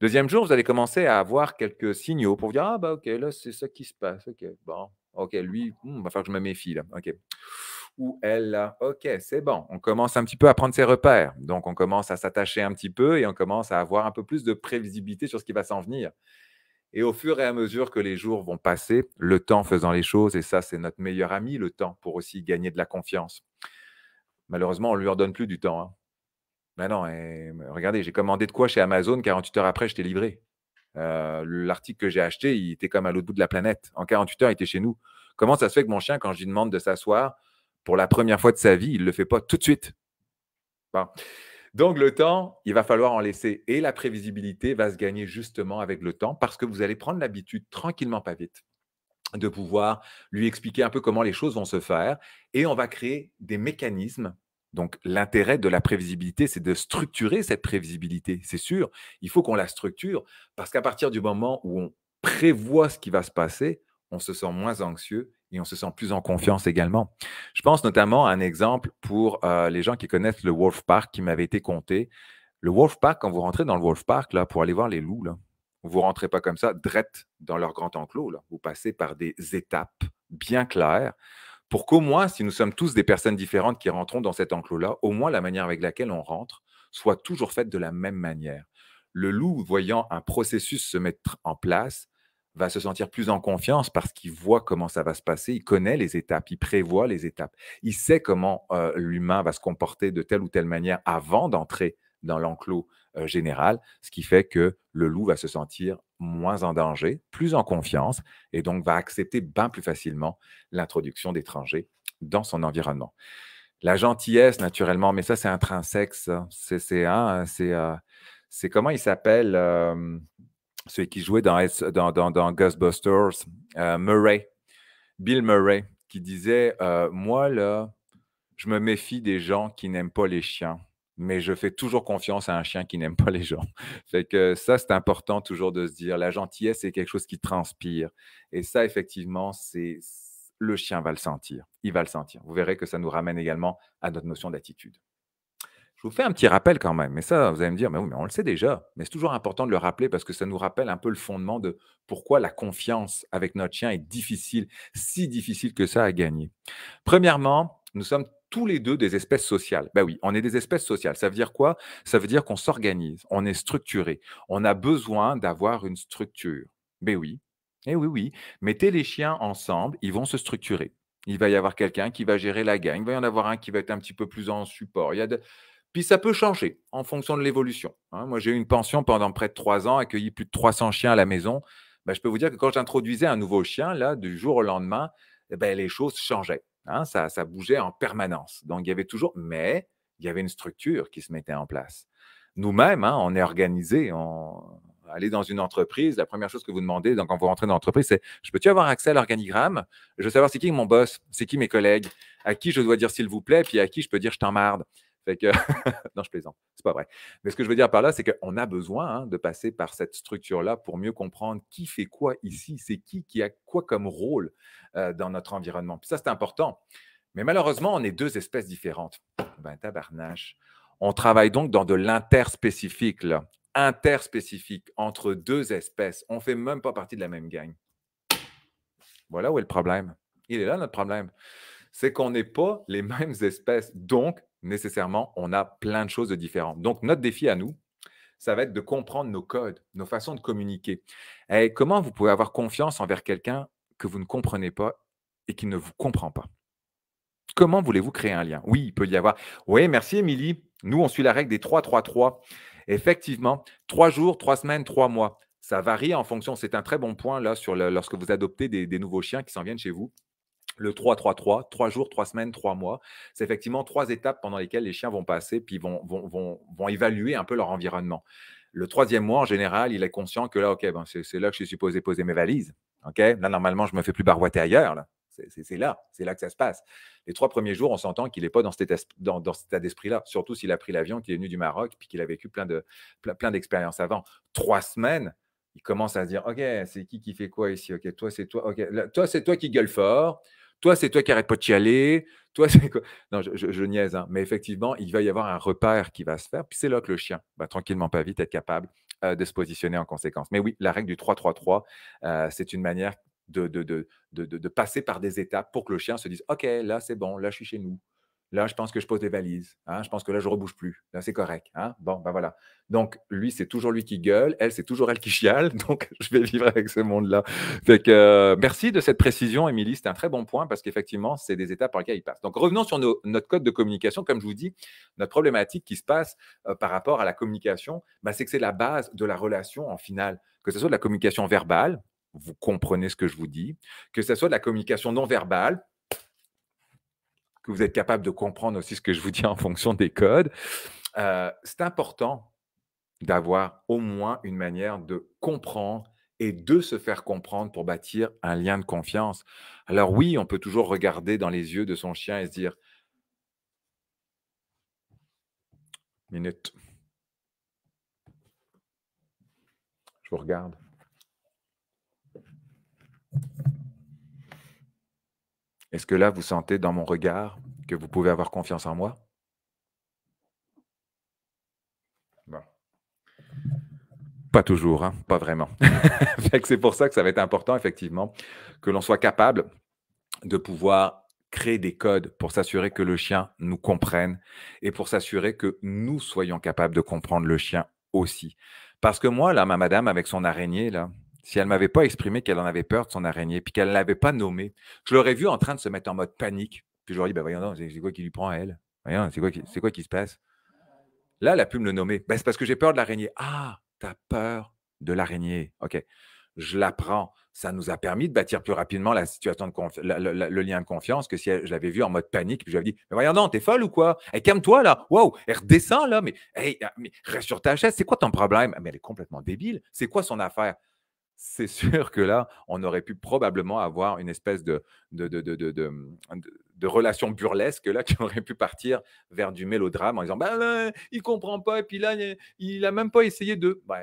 Deuxième jour, vous allez commencer à avoir quelques signaux pour vous dire Ah, bah, ok, là, c'est ça qui se passe. Ok, bon, ok, lui, hmm, on va falloir que je me méfie, là. Ok ou elle. Ok, c'est bon. On commence un petit peu à prendre ses repères. Donc, on commence à s'attacher un petit peu et on commence à avoir un peu plus de prévisibilité sur ce qui va s'en venir. Et au fur et à mesure que les jours vont passer, le temps faisant les choses, et ça, c'est notre meilleur ami, le temps, pour aussi gagner de la confiance. Malheureusement, on ne lui redonne plus du temps. Hein. Mais non, et regardez, j'ai commandé de quoi chez Amazon, 48 heures après, je t'ai livré. Euh, l'article que j'ai acheté, il était comme à l'autre bout de la planète. En 48 heures, il était chez nous. Comment ça se fait que mon chien, quand je lui demande de s'asseoir, pour la première fois de sa vie, il ne le fait pas tout de suite. Donc, le temps, il va falloir en laisser. Et la prévisibilité va se gagner justement avec le temps parce que vous allez prendre l'habitude, tranquillement, pas vite, de pouvoir lui expliquer un peu comment les choses vont se faire. Et on va créer des mécanismes. Donc, l'intérêt de la prévisibilité, c'est de structurer cette prévisibilité. C'est sûr, il faut qu'on la structure parce qu'à partir du moment où on prévoit ce qui va se passer, on se sent moins anxieux et on se sent plus en confiance également. Je pense notamment à un exemple pour euh, les gens qui connaissent le Wolf Park qui m'avait été compté. Le Wolf Park, quand vous rentrez dans le Wolf Park, là, pour aller voir les loups, là, vous ne rentrez pas comme ça, drette dans leur grand enclos. Là. Vous passez par des étapes bien claires pour qu'au moins, si nous sommes tous des personnes différentes qui rentrons dans cet enclos-là, au moins la manière avec laquelle on rentre soit toujours faite de la même manière. Le loup, voyant un processus se mettre en place, va se sentir plus en confiance parce qu'il voit comment ça va se passer, il connaît les étapes, il prévoit les étapes, il sait comment euh, l'humain va se comporter de telle ou telle manière avant d'entrer dans l'enclos euh, général, ce qui fait que le loup va se sentir moins en danger, plus en confiance, et donc va accepter bien plus facilement l'introduction d'étrangers dans son environnement. La gentillesse, naturellement, mais ça c'est intrinsèque, c'est un, euh, c'est comment il s'appelle ceux qui jouaient dans, dans, Ghostbusters, euh, Murray, Bill Murray, qui disait euh, Moi, là, je me méfie des gens qui n'aiment pas les chiens, mais je fais toujours confiance à un chien qui n'aime pas les gens. C'est que ça, c'est important toujours de se dire La gentillesse, c'est quelque chose qui transpire. Et ça, effectivement, c'est le chien va le sentir. Il va le sentir. Vous verrez que ça nous ramène également à notre notion d'attitude. Je vous fais un petit rappel quand même, mais ça, vous allez me dire, mais oui, mais on le sait déjà, mais c'est toujours important de le rappeler parce que ça nous rappelle un peu le fondement de pourquoi la confiance avec notre chien est difficile, si difficile que ça à gagner. Premièrement, nous sommes tous les deux des espèces sociales. Ben oui, on est des espèces sociales. Ça veut dire quoi Ça veut dire qu'on s'organise, on est structuré. On a besoin d'avoir une structure. Ben oui, eh oui, oui. Mettez les chiens ensemble, ils vont se structurer. Il va y avoir quelqu'un qui va gérer la gang, il va y en avoir un qui va être un petit peu plus en support. Il y a de... Puis ça peut changer en fonction de l'évolution. Hein. moi, j'ai eu une pension pendant près de trois ans, accueilli plus de 300 chiens à la maison. Ben, je peux vous dire que quand j'introduisais un nouveau chien, là, du jour au lendemain, eh ben, les choses changeaient. Hein. ça, bougeait en permanence. Donc, il y avait toujours, mais il y avait une structure qui se mettait en place. Nous-mêmes, hein, on est organisé. On... Aller dans une entreprise, la première chose que vous demandez donc, quand vous rentrez dans l'entreprise, c'est Je peux-tu avoir accès à l'organigramme Je veux savoir c'est qui mon boss, c'est qui mes collègues, à qui je dois dire s'il vous plaît, puis à qui je peux dire je t'emmarde. Fait que, non, je plaisante, c'est pas vrai. Mais ce que je veux dire par là, c'est qu'on a besoin hein, de passer par cette structure-là pour mieux comprendre qui fait quoi ici, c'est qui qui a quoi comme rôle euh, dans notre environnement. Puis ça, c'est important. Mais malheureusement, on est deux espèces différentes. Ben, tabarnache. On travaille donc dans de l'interspécifique, là. Interspécifique entre deux espèces. On ne fait même pas partie de la même gang. Voilà où est le problème. Il est là notre problème. C'est qu'on n'est pas les mêmes espèces. Donc, nécessairement, on a plein de choses différentes. Donc, notre défi à nous, ça va être de comprendre nos codes, nos façons de communiquer. Et comment vous pouvez avoir confiance envers quelqu'un que vous ne comprenez pas et qui ne vous comprend pas Comment voulez-vous créer un lien Oui, il peut y avoir. Oui, merci Émilie. Nous, on suit la règle des 3-3-3. Effectivement, trois jours, trois semaines, trois mois. Ça varie en fonction. C'est un très bon point là sur lorsque vous adoptez des nouveaux chiens qui s'en viennent chez vous. Le 3-3-3, 3 jours, 3 semaines, 3 mois. C'est effectivement trois étapes pendant lesquelles les chiens vont passer puis vont, vont, vont, vont évaluer un peu leur environnement. Le troisième mois, en général, il est conscient que là, OK, ben c'est là que je suis supposé poser mes valises. OK, là, normalement, je ne me fais plus barboiter ailleurs. Là. C'est là, c'est là que ça se passe. Les trois premiers jours, on s'entend qu'il n'est pas dans cet, état, dans, état d'esprit-là, surtout s'il a pris l'avion, qu'il est venu du Maroc, puis qu'il a vécu plein d'expériences de, plein, d'expériences avant. Trois semaines, il commence à se dire, OK, c'est qui qui fait quoi ici OK, toi, c'est toi. OK, toi, c'est toi qui gueule fort. Toi, c'est toi qui arrête pas de chialer. Toi, c'est quoi Non, je, je, niaise, hein. mais effectivement, il va y avoir un repère qui va se faire. Puis c'est là que le chien va tranquillement, pas vite, être capable euh, de se positionner en conséquence. Mais oui, la règle du 3-3-3, euh, c'est une manière de de, de, de passer par des étapes pour que le chien se dise OK, là, c'est bon, là, je suis chez nous. Là, je pense que je pose des valises. Hein. je pense que là, je ne rebouche plus. c'est correct. Hein. bon, ben voilà. Donc, lui, c'est toujours lui qui gueule. Elle, c'est toujours elle qui chiale. Donc, je vais vivre avec ce monde-là. Euh, merci de cette précision, Émilie. C'est un très bon point parce qu'effectivement, c'est des étapes par lesquelles il passe. Donc, revenons sur notre code de communication. Comme je vous dis, notre problématique qui se passe euh, par rapport à la communication, ben, c'est que c'est la base de la relation en finale. Que ce soit de la communication verbale, vous comprenez ce que je vous dis, que ce soit de la communication non verbale, que vous êtes capable de comprendre aussi ce que je vous dis en fonction des codes. Euh, c'est important d'avoir au moins une manière de comprendre et de se faire comprendre pour bâtir un lien de confiance. Alors oui, on peut toujours regarder dans les yeux de son chien et se dire, minute, je vous regarde. Est-ce que là, vous sentez dans mon regard que vous pouvez avoir confiance en moi bon. Pas toujours, hein, pas vraiment. c'est pour ça que ça va être important, effectivement, que l'on soit capable de pouvoir créer des codes pour s'assurer que le chien nous comprenne et pour s'assurer que nous soyons capables de comprendre le chien aussi. Parce que moi, là, ma madame, avec son araignée, là, si elle m'avait pas exprimé qu'elle en avait peur de son araignée, puis qu'elle ne l'avait pas nommée, je l'aurais vu en train de se mettre en mode panique. Puis j'aurais dit, ben voyons, c'est quoi qui lui prend à elle? c'est quoi, qui, quoi qui se passe? Là, elle a pu me le nommer. Ben, c'est parce que j'ai peur de l'araignée. Ah, tu as peur de l'araignée. OK. Je l'apprends. Ça nous a permis de bâtir plus rapidement la situation de le lien de confiance que si je l'avais vu en mode panique, puis je lui avais dit Mais voyons, non, t'es folle ou quoi hey, Calme-toi là, waouh, elle redescend là, mais, ah, mais reste sur ta chaise, c'est quoi ton problème Mais elle est complètement débile, c'est quoi son affaire c'est sûr que là, on aurait pu probablement avoir une espèce de, de, hum, relation burlesque là, qui aurait pu partir vers du mélodrame en disant bah, il comprend pas, et puis là, il n'a même pas essayé de. Bah,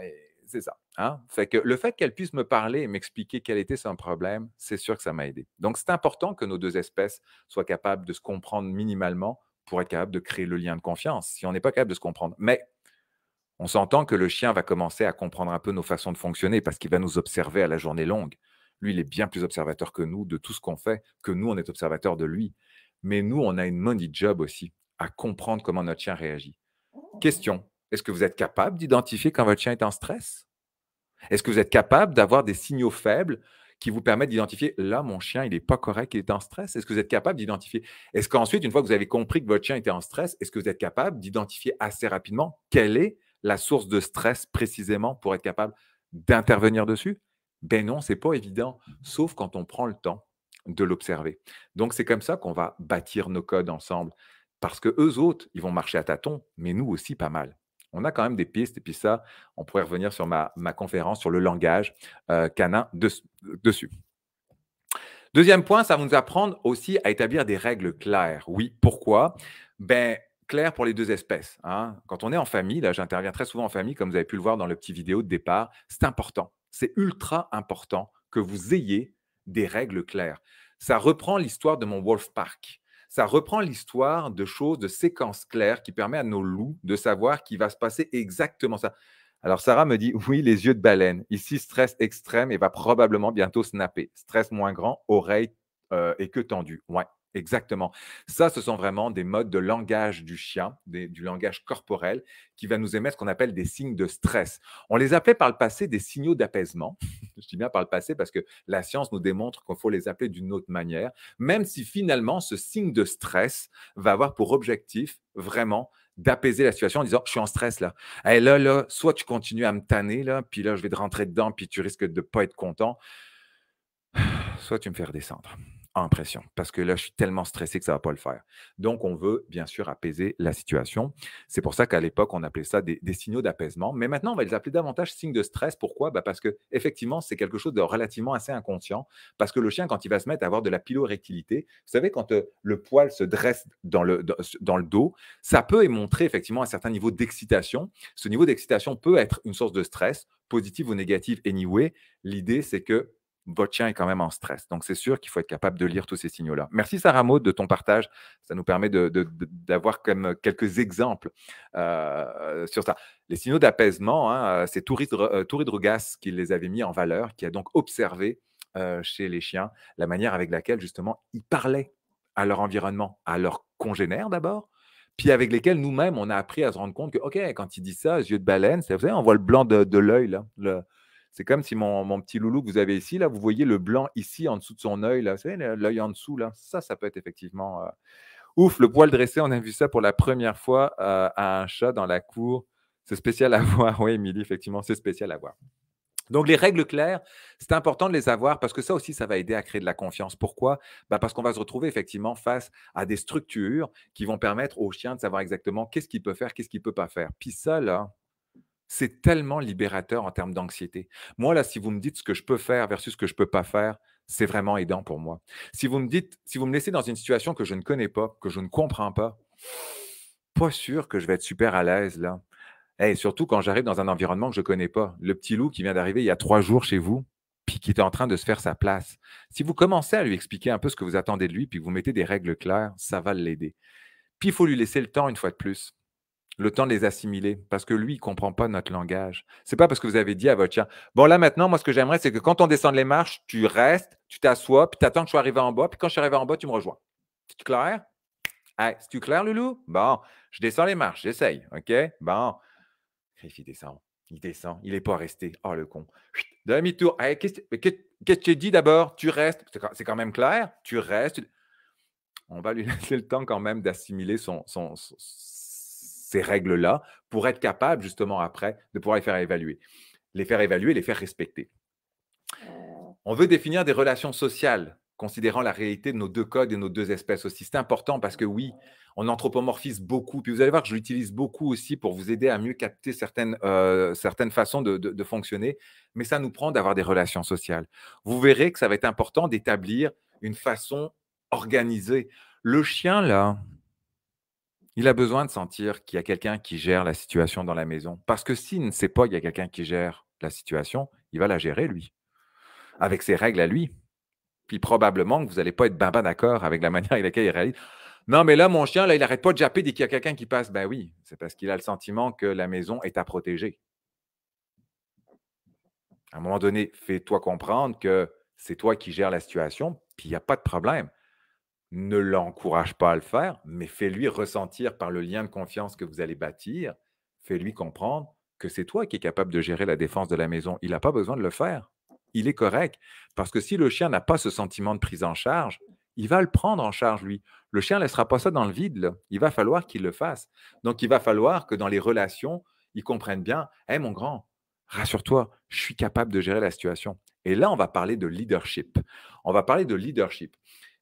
c'est ça. Hein. fait que le fait qu'elle puisse me parler et m'expliquer quel était son problème, c'est sûr que ça m'a aidé. Donc, c'est important que nos deux espèces soient capables de se comprendre minimalement pour être capable de créer le lien de confiance. Si on n'est pas capable de se comprendre, mais on s'entend que le chien va commencer à comprendre un peu nos façons de fonctionner parce qu'il va nous observer à la journée longue. Lui, il est bien plus observateur que nous de tout ce qu'on fait, que nous, on est observateur de lui. Mais nous, on a une money job aussi à comprendre comment notre chien réagit. Oh. Question, est-ce que vous êtes capable d'identifier quand votre chien est en stress Est-ce que vous êtes capable d'avoir des signaux faibles qui vous permettent d'identifier là, mon chien, il n'est pas correct, il est en stress Est-ce que vous êtes capable d'identifier Est-ce qu'ensuite, une fois que vous avez compris que votre chien était en stress, est-ce que vous êtes capable d'identifier assez rapidement quel est la source de stress précisément pour être capable d'intervenir dessus Ben non, c'est pas évident, sauf quand on prend le temps de l'observer. Donc c'est comme ça qu'on va bâtir nos codes ensemble, parce que eux autres, ils vont marcher à tâtons, mais nous aussi pas mal. On a quand même des pistes, et puis ça, on pourrait revenir sur ma, conférence sur le langage euh, canin dessus. Deuxième point, ça va nous apprendre aussi à établir des règles claires. Oui, pourquoi Ben, clair pour les deux espèces. Hein. Quand on est en famille, là j'interviens très souvent en famille, comme vous avez pu le voir dans le petit vidéo de départ, c'est important, c'est ultra important que vous ayez des règles claires. Ça reprend l'histoire de mon Wolf Park. Ça reprend l'histoire de choses, de séquences claires qui permettent à nos loups de savoir qui va se passer exactement ça. Alors Sarah me dit, oui, les yeux de baleine. Ici, stress extrême et va probablement bientôt snapper. Stress moins grand, oreilles euh, et queue tendue. Ouais, Exactement. Ça, ce sont vraiment des modes de langage du chien, du langage corporel, qui va nous émettre ce qu'on appelle des signes de stress. On les appelait par le passé des signaux d'apaisement. Je dis bien par le passé parce que la science nous démontre qu'il faut les appeler d'une autre manière, même si finalement ce signe de stress va avoir pour objectif vraiment d'apaiser la situation en disant je suis en stress là. Et eh, là, là, soit tu continues à me tanner là, puis là je vais te rentrer dedans, puis tu risques de ne pas être content, soit tu me fais redescendre impression, parce que là, je suis tellement stressé que ça va pas le faire. Donc, on veut bien sûr apaiser la situation. C'est pour ça qu'à l'époque, on appelait ça des, signaux d'apaisement. Mais maintenant, on va les appeler davantage signes de stress. Pourquoi bah, Parce que effectivement, c'est quelque chose de relativement assez inconscient. Parce que le chien, quand il va se mettre à avoir de la pylorectilité, vous savez, quand euh, le poil se dresse dans le, dans, le dos, ça peut montrer effectivement un certain niveau d'excitation. Ce niveau d'excitation peut être une source de stress, positive ou négative anyway. L'idée, c'est que votre chien est quand même en stress. Donc, c'est sûr qu'il faut être capable de lire tous ces signaux-là. Merci, Sarah Maud, de ton partage. Ça nous permet d'avoir comme euh, quelques exemples euh, sur ça. Les signaux d'apaisement, hein, euh, c'est Tourid Rogas qui les avait mis en valeur, qui a donc observé chez les chiens la manière avec laquelle, justement, ils parlaient à leur environnement, à leurs congénères d'abord, puis avec lesquels nous-mêmes, on a appris à se rendre compte que, OK, quand ils disent ça, yeux de baleine, vous savez, on voit le blanc de, l'œil, là, le, c'est comme si mon, petit loulou que vous avez ici, là, vous voyez le blanc ici en dessous de son œil, vous savez, l'œil en dessous, là, ça, ça peut être effectivement. Euh, ouf, le poil dressé, on a vu ça pour la première fois euh, à un chat dans la cour. C'est spécial à voir. Oui, Émilie, effectivement, c'est spécial à voir. Donc les règles claires, c'est important de les avoir parce que ça aussi, ça va aider à créer de la confiance. Pourquoi bah, Parce qu'on va se retrouver effectivement face à des structures qui vont permettre au chien de savoir exactement qu'est-ce qu'il peut faire, qu'est-ce qu'il ne peut pas faire. Puis ça, là, c'est tellement libérateur en termes d'anxiété. Moi, là, si vous me dites ce que je peux faire versus ce que je ne peux pas faire, c'est vraiment aidant pour moi. Si vous me dites, si vous me laissez dans une situation que je ne connais pas, que je ne comprends pas, pas sûr que je vais être super à l'aise là. Et eh, surtout quand j'arrive dans un environnement que je ne connais pas. Le petit loup qui vient d'arriver il y a trois jours chez vous, puis qui est en train de se faire sa place. Si vous commencez à lui expliquer un peu ce que vous attendez de lui, puis que vous mettez des règles claires, ça va l'aider. Puis il faut lui laisser le temps une fois de plus le temps de les assimiler, parce que lui, il ne comprend pas notre langage. C'est pas parce que vous avez dit à votre chien, bon là maintenant, moi ce que j'aimerais, c'est que quand on descend les marches, tu restes, tu t'assois, puis tu attends que je sois arrivé en bas, puis quand je suis arrivé en bas, tu me rejoins. C'est clair? C'est-tu clair, Loulou? Bon, je descends les marches, j'essaye, OK? Bon. il descend, il descend, il n'est pas resté. Oh le con. Demi-tour. Qu'est-ce que tu dis d'abord? Tu restes. C'est quand même clair? Tu restes. On va lui laisser le temps quand même d'assimiler son ces règles-là pour être capable justement après de pouvoir les faire évaluer, les faire évaluer, les faire respecter. Euh. On veut définir des relations sociales considérant la réalité de nos deux codes et nos deux espèces aussi. C'est important parce que oui, on anthropomorphise beaucoup. Puis vous allez voir que je l'utilise beaucoup aussi pour vous aider à mieux capter certaines, euh, certaines façons de, de, fonctionner. Mais ça nous prend d'avoir des relations sociales. Vous verrez que ça va être important d'établir une façon organisée. Le chien, là, il a besoin de sentir qu'il y a quelqu'un qui gère la situation dans la maison. Parce que s'il ne sait pas qu'il y a quelqu'un qui gère la situation, il va la gérer, lui, avec ses règles à lui. Puis probablement que vous n'allez pas être ben, d'accord avec la manière avec laquelle il réalise. Non, mais là, mon chien, là, il n'arrête pas de japper dès qu'il y a quelqu'un qui passe. Ben oui, c'est parce qu'il a le sentiment que la maison est à protéger. À un moment donné, fais-toi comprendre que c'est toi qui gères la situation, puis il n'y a pas de problème ne l'encourage pas à le faire, mais fais-lui ressentir par le lien de confiance que vous allez bâtir, fais-lui comprendre que c'est toi qui es capable de gérer la défense de la maison. Il n'a pas besoin de le faire. Il est correct. Parce que si le chien n'a pas ce sentiment de prise en charge, il va le prendre en charge, lui. Le chien ne laissera pas ça dans le vide. Il va falloir qu'il le fasse. Donc, il va falloir que dans les relations, il comprenne bien, hé mon grand, rassure-toi, je suis capable de gérer la situation. Et là, on va parler de leadership. On va parler de leadership.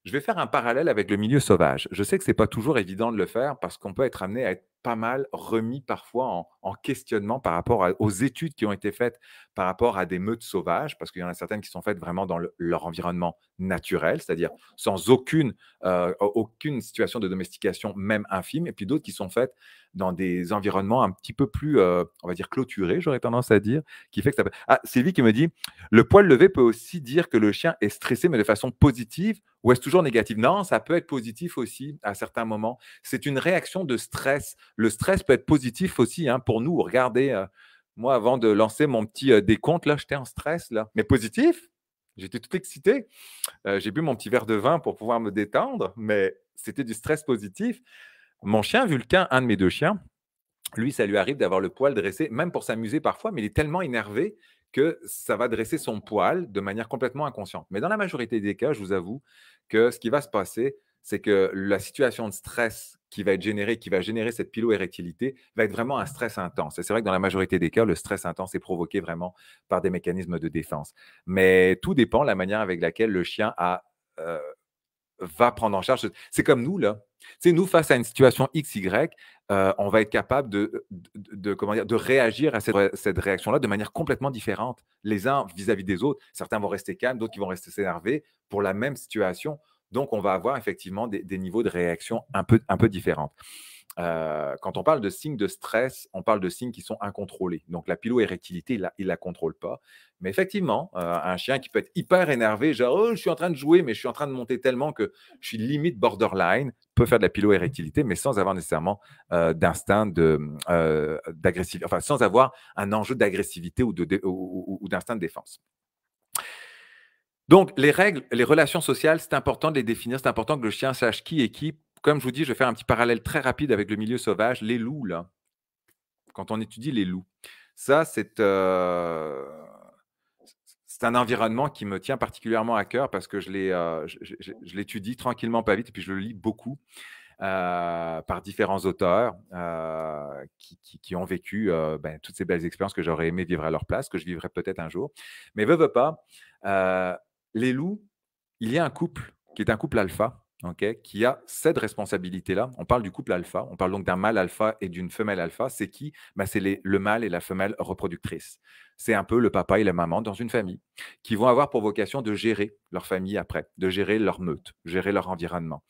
Je vais faire un parallèle avec le milieu sauvage. Je sais que ce n'est pas toujours évident de le faire parce qu'on peut être amené à être pas mal remis parfois en, questionnement par rapport aux études qui ont été faites par rapport à des meutes sauvages, parce qu'il y en a certaines qui sont faites vraiment dans leur environnement naturel, c'est-à-dire sans aucune, euh, aucune situation de domestication, même infime, et puis d'autres qui sont faites dans des environnements un petit peu plus, euh, on va dire, clôturés, j'aurais tendance à dire, qui fait que ça peut... Ah, Sylvie qui me dit, le poil levé peut aussi dire que le chien est stressé, mais de façon positive, ou est-ce toujours négative Non, ça peut être positif aussi à certains moments. C'est une réaction de stress le stress peut être positif aussi hein, pour nous. Regardez, euh, moi, avant de lancer mon petit euh, décompte, là, j'étais en stress, là. Mais positif, j'étais tout excité. Euh, j'ai bu mon petit verre de vin pour pouvoir me détendre, mais c'était du stress positif. Mon chien Vulcain, un de mes deux chiens, lui, ça lui arrive d'avoir le poil dressé, même pour s'amuser parfois, mais il est tellement énervé que ça va dresser son poil de manière complètement inconsciente. Mais dans la majorité des cas, je vous avoue que ce qui va se passer, c'est que la situation de stress qui va être généré, qui va générer cette pilo-érectilité, va être vraiment un stress intense. Et c'est vrai que dans la majorité des cas, le stress intense est provoqué vraiment par des mécanismes de défense. Mais tout dépend de la manière avec laquelle le chien euh, va prendre en charge. C'est comme nous, là. C'est nous, face à une situation XY, y, euh, on va être capable de, de, comment dire, de réagir à cette, réaction-là de manière complètement différente, les uns vis-à-vis des autres. Certains vont rester calmes, d'autres vont rester s'énerver pour la même situation. Donc, on va avoir effectivement des, niveaux de réaction un peu, un euh, quand on parle de signes de stress, on parle de signes qui sont incontrôlés. Donc la piloérectilité, il ne la, contrôle pas. Mais effectivement, euh, un chien qui peut être hyper énervé, genre oh, je suis en train de jouer, mais je suis en train de monter tellement que je suis limite borderline, peut faire de la piloérectilité, mais sans avoir nécessairement euh, d'instinct d'agressivité, enfin sans avoir un enjeu d'agressivité ou d'instinct de défense. Donc, les règles, les relations sociales, c'est important de les définir. C'est important que le chien sache qui est qui. Comme je vous dis, je vais faire un petit parallèle très rapide avec le milieu sauvage. Les loups, là, quand on étudie les loups, ça, c'est euh, un environnement qui me tient particulièrement à cœur parce que je euh, l'étudie tranquillement, pas vite, et puis je le lis beaucoup. Euh, par différents auteurs euh, qui, ont vécu ben, toutes ces belles expériences que j'aurais aimé vivre à leur place, que je vivrai peut-être un jour. Mais veux, veux pas, les loups, il y a un couple qui est un couple alpha, qui a cette responsabilité-là. On parle du couple alpha, on parle donc d'un mâle alpha et d'une femelle alpha. C'est qui bah, C'est le mâle et la femelle reproductrice. C'est un peu le papa et la maman dans une famille, qui vont avoir pour vocation de gérer leur famille après, de gérer leur meute, gérer leur environnement.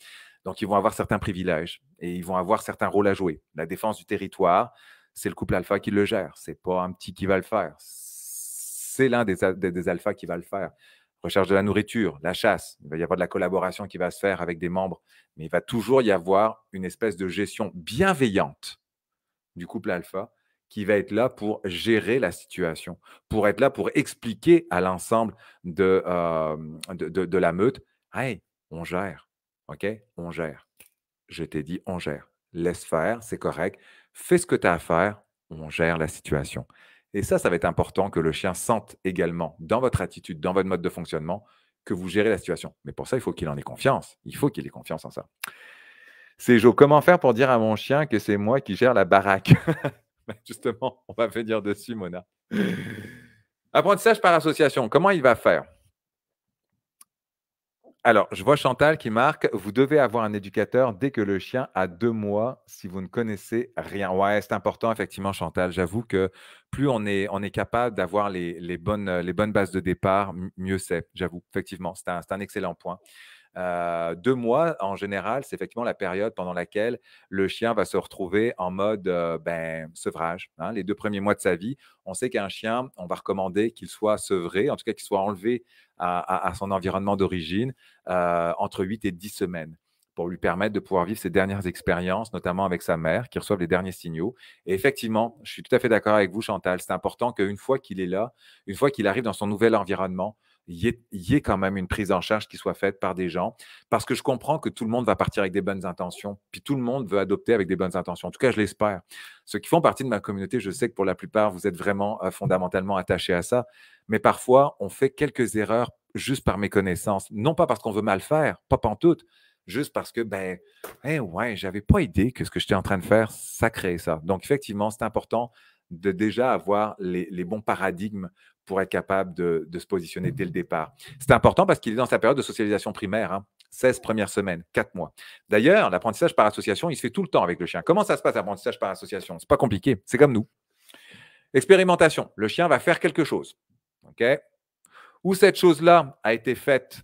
Donc, ils vont avoir certains privilèges et ils vont avoir certains rôles à jouer. La défense du territoire, c'est le couple alpha qui le gère. C'est pas un petit qui va le faire. C'est l'un des, des, des alphas qui va le faire recherche de la nourriture, la chasse, il va y avoir de la collaboration qui va se faire avec des membres, mais il va toujours y avoir une espèce de gestion bienveillante du couple alpha qui va être là pour gérer la situation, pour être là pour expliquer à l'ensemble de, euh, la meute, hey, on gère, ok, on gère. Je t'ai dit, on gère. Laisse faire, c'est correct. Fais ce que tu as à faire, on gère la situation. Et ça, ça va être important que le chien sente également dans votre attitude, dans votre mode de fonctionnement, que vous gérez la situation. Mais pour ça, il faut qu'il en ait confiance. Il faut qu'il ait confiance en ça. C'est Jo, comment faire pour dire à mon chien que c'est moi qui gère la baraque ben, Justement, on va venir dessus, Mona. Apprentissage par association, comment il va faire alors, je vois Chantal qui marque Vous devez avoir un éducateur dès que le chien a deux mois si vous ne connaissez rien. Ouais, c'est important, effectivement, Chantal. J'avoue que plus on est, on est capable d'avoir les, les, bonnes, les bonnes bases de départ, mieux c'est. J'avoue, effectivement, c'est un, un, excellent point deux mois, en général, c'est effectivement la période pendant laquelle le chien va se retrouver en mode ben, sevrage. Hein. Les deux premiers mois de sa vie, on sait qu'un chien, on va recommander qu'il soit sevré, en tout cas qu'il soit enlevé à, son environnement d'origine entre 8 et 10 semaines pour lui permettre de pouvoir vivre ses dernières expériences, notamment avec sa mère, qui reçoivent les derniers signaux. Et effectivement, je suis tout à fait d'accord avec vous, Chantal, c'est important qu'une fois qu'il est là, une fois qu'il arrive dans son nouvel environnement, il y, ait, quand même une prise en charge qui soit faite par des gens, parce que je comprends que tout le monde va partir avec des bonnes intentions, puis tout le monde veut adopter avec des bonnes intentions. En tout cas, je l'espère. Ceux qui font partie de ma communauté, je sais que pour la plupart, vous êtes vraiment euh, fondamentalement attachés à ça, mais parfois, on fait quelques erreurs juste par méconnaissance, non pas parce qu'on veut mal faire, pas pantoute, juste parce que, ben, eh ouais, j'avais pas idée que ce que j'étais en train de faire, ça crée ça. Donc, effectivement, c'est important de déjà avoir les, bons paradigmes pour être capable de, se positionner dès le mmh. départ. C'est important parce qu'il est dans sa période de socialisation primaire. 16 hein. premières semaines, 4 mois. D'ailleurs, l'apprentissage par association, il se fait tout le temps avec le chien. Comment ça se passe, l'apprentissage par association C'est pas compliqué, c'est comme nous. Expérimentation, le chien va faire quelque chose. OK Ou cette chose-là a été faite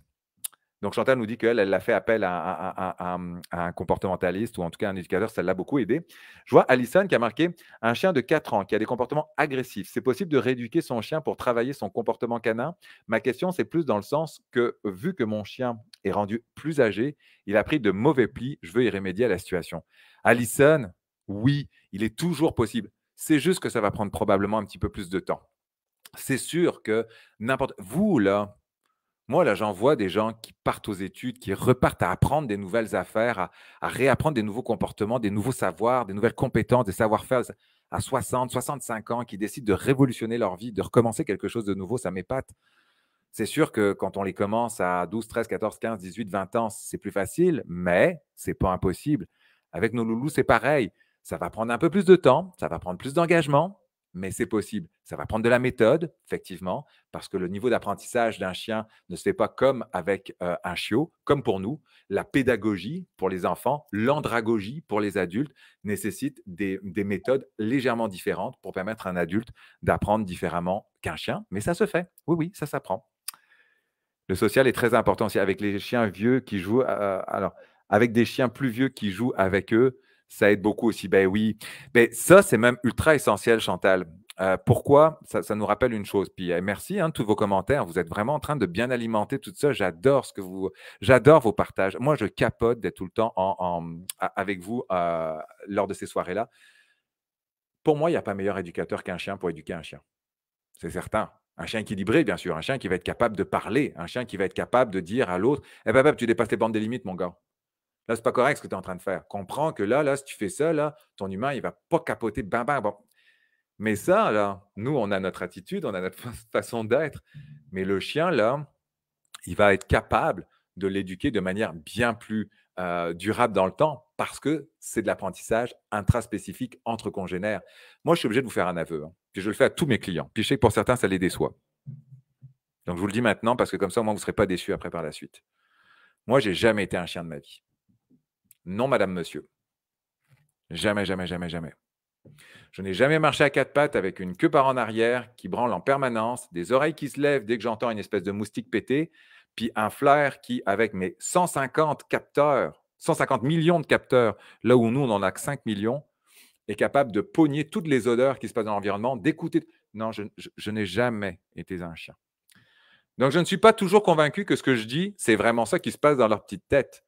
donc Chantal nous dit qu'elle, elle a fait appel hum, à, un comportementaliste ou en tout cas un éducateur, ça l'a beaucoup aidé. Je vois Alison qui a marqué un chien de 4 ans qui a des comportements agressifs. C'est possible de rééduquer son chien pour travailler son comportement canin. Ma question, c'est plus dans le sens que vu que mon chien est rendu plus âgé, il a pris de mauvais plis, je veux y remédier à la situation. Alison, oui, il est toujours possible. C'est juste que ça va prendre probablement un petit peu plus de temps. C'est sûr que n'importe... Vous, là, moi, là, j'en vois des gens qui partent aux études, qui repartent à apprendre des nouvelles affaires, à, réapprendre des nouveaux comportements, des nouveaux savoirs, des nouvelles compétences, des savoir-faire à 60, 65 ans, qui décident de révolutionner leur vie, de recommencer quelque chose de nouveau, ça m'épate. C'est sûr que quand on les commence à 12, 13, 14, 15, 18, 20 ans, c'est plus facile, mais c'est pas impossible. Avec nos loulous, c'est pareil. Ça va prendre un peu plus de temps, ça va prendre plus d'engagement, mais c'est possible. Ça va prendre de la méthode, effectivement, parce que le niveau d'apprentissage d'un chien ne se fait pas comme avec euh, un chiot, comme pour nous. La pédagogie pour les enfants, l'andragogie pour les adultes nécessite des, méthodes légèrement différentes pour permettre à un adulte d'apprendre différemment qu'un chien, mais ça se fait. Oui, oui, ça s'apprend. Le social est très important aussi avec les chiens vieux qui jouent. Euh, alors, avec des chiens plus vieux qui jouent avec eux, ça aide beaucoup aussi. Ben oui. Ben, ça, c'est même ultra essentiel, Chantal. Euh, pourquoi ça, nous rappelle une chose. Puis euh, merci hein, de tous vos commentaires. Vous êtes vraiment en train de bien alimenter tout ça. J'adore ce que vous, j'adore vos partages. Moi, je capote d'être tout le temps avec vous euh, lors de ces soirées-là. Pour moi, il n'y a pas meilleur éducateur qu'un chien pour éduquer un chien. C'est certain. Un chien équilibré, bien sûr. Un chien qui va être capable de parler. Un chien qui va être capable de dire à l'autre Eh, ben, tu dépasses les bandes des limites, mon gars. Là, c'est pas correct ce que tu es en train de faire. Comprends que là, là, si tu fais ça, là, ton humain, il va pas capoter, bam, bam, bon. Mais ça, là, nous, on a notre attitude, on a notre façon d'être. Mais le chien, là, il va être capable de l'éduquer de manière bien plus euh, durable dans le temps parce que c'est de l'apprentissage intraspécifique entre congénères. Moi, je suis obligé de vous faire un aveu. Hein, je le fais à tous mes clients. Puis je sais que pour certains, ça les déçoit. Donc, je vous le dis maintenant parce que comme ça, au moins, vous ne serez pas déçus après par la suite. Moi, j'ai jamais été un chien de ma vie. Non, madame, monsieur. Jamais, jamais, jamais, jamais. Je n'ai jamais marché à quatre pattes avec une queue par en arrière qui branle en permanence, des oreilles qui se lèvent dès que j'entends une espèce de moustique péter, puis un flair qui, avec mes 150 capteurs, 150 millions de capteurs, là où nous, on n'en a que 5 millions, est capable de pogner toutes les odeurs qui se passent dans l'environnement, d'écouter. Non, je, n'ai jamais été un chien. Donc, je ne suis pas toujours convaincu que ce que je dis, c'est vraiment ça qui se passe dans leur petite tête.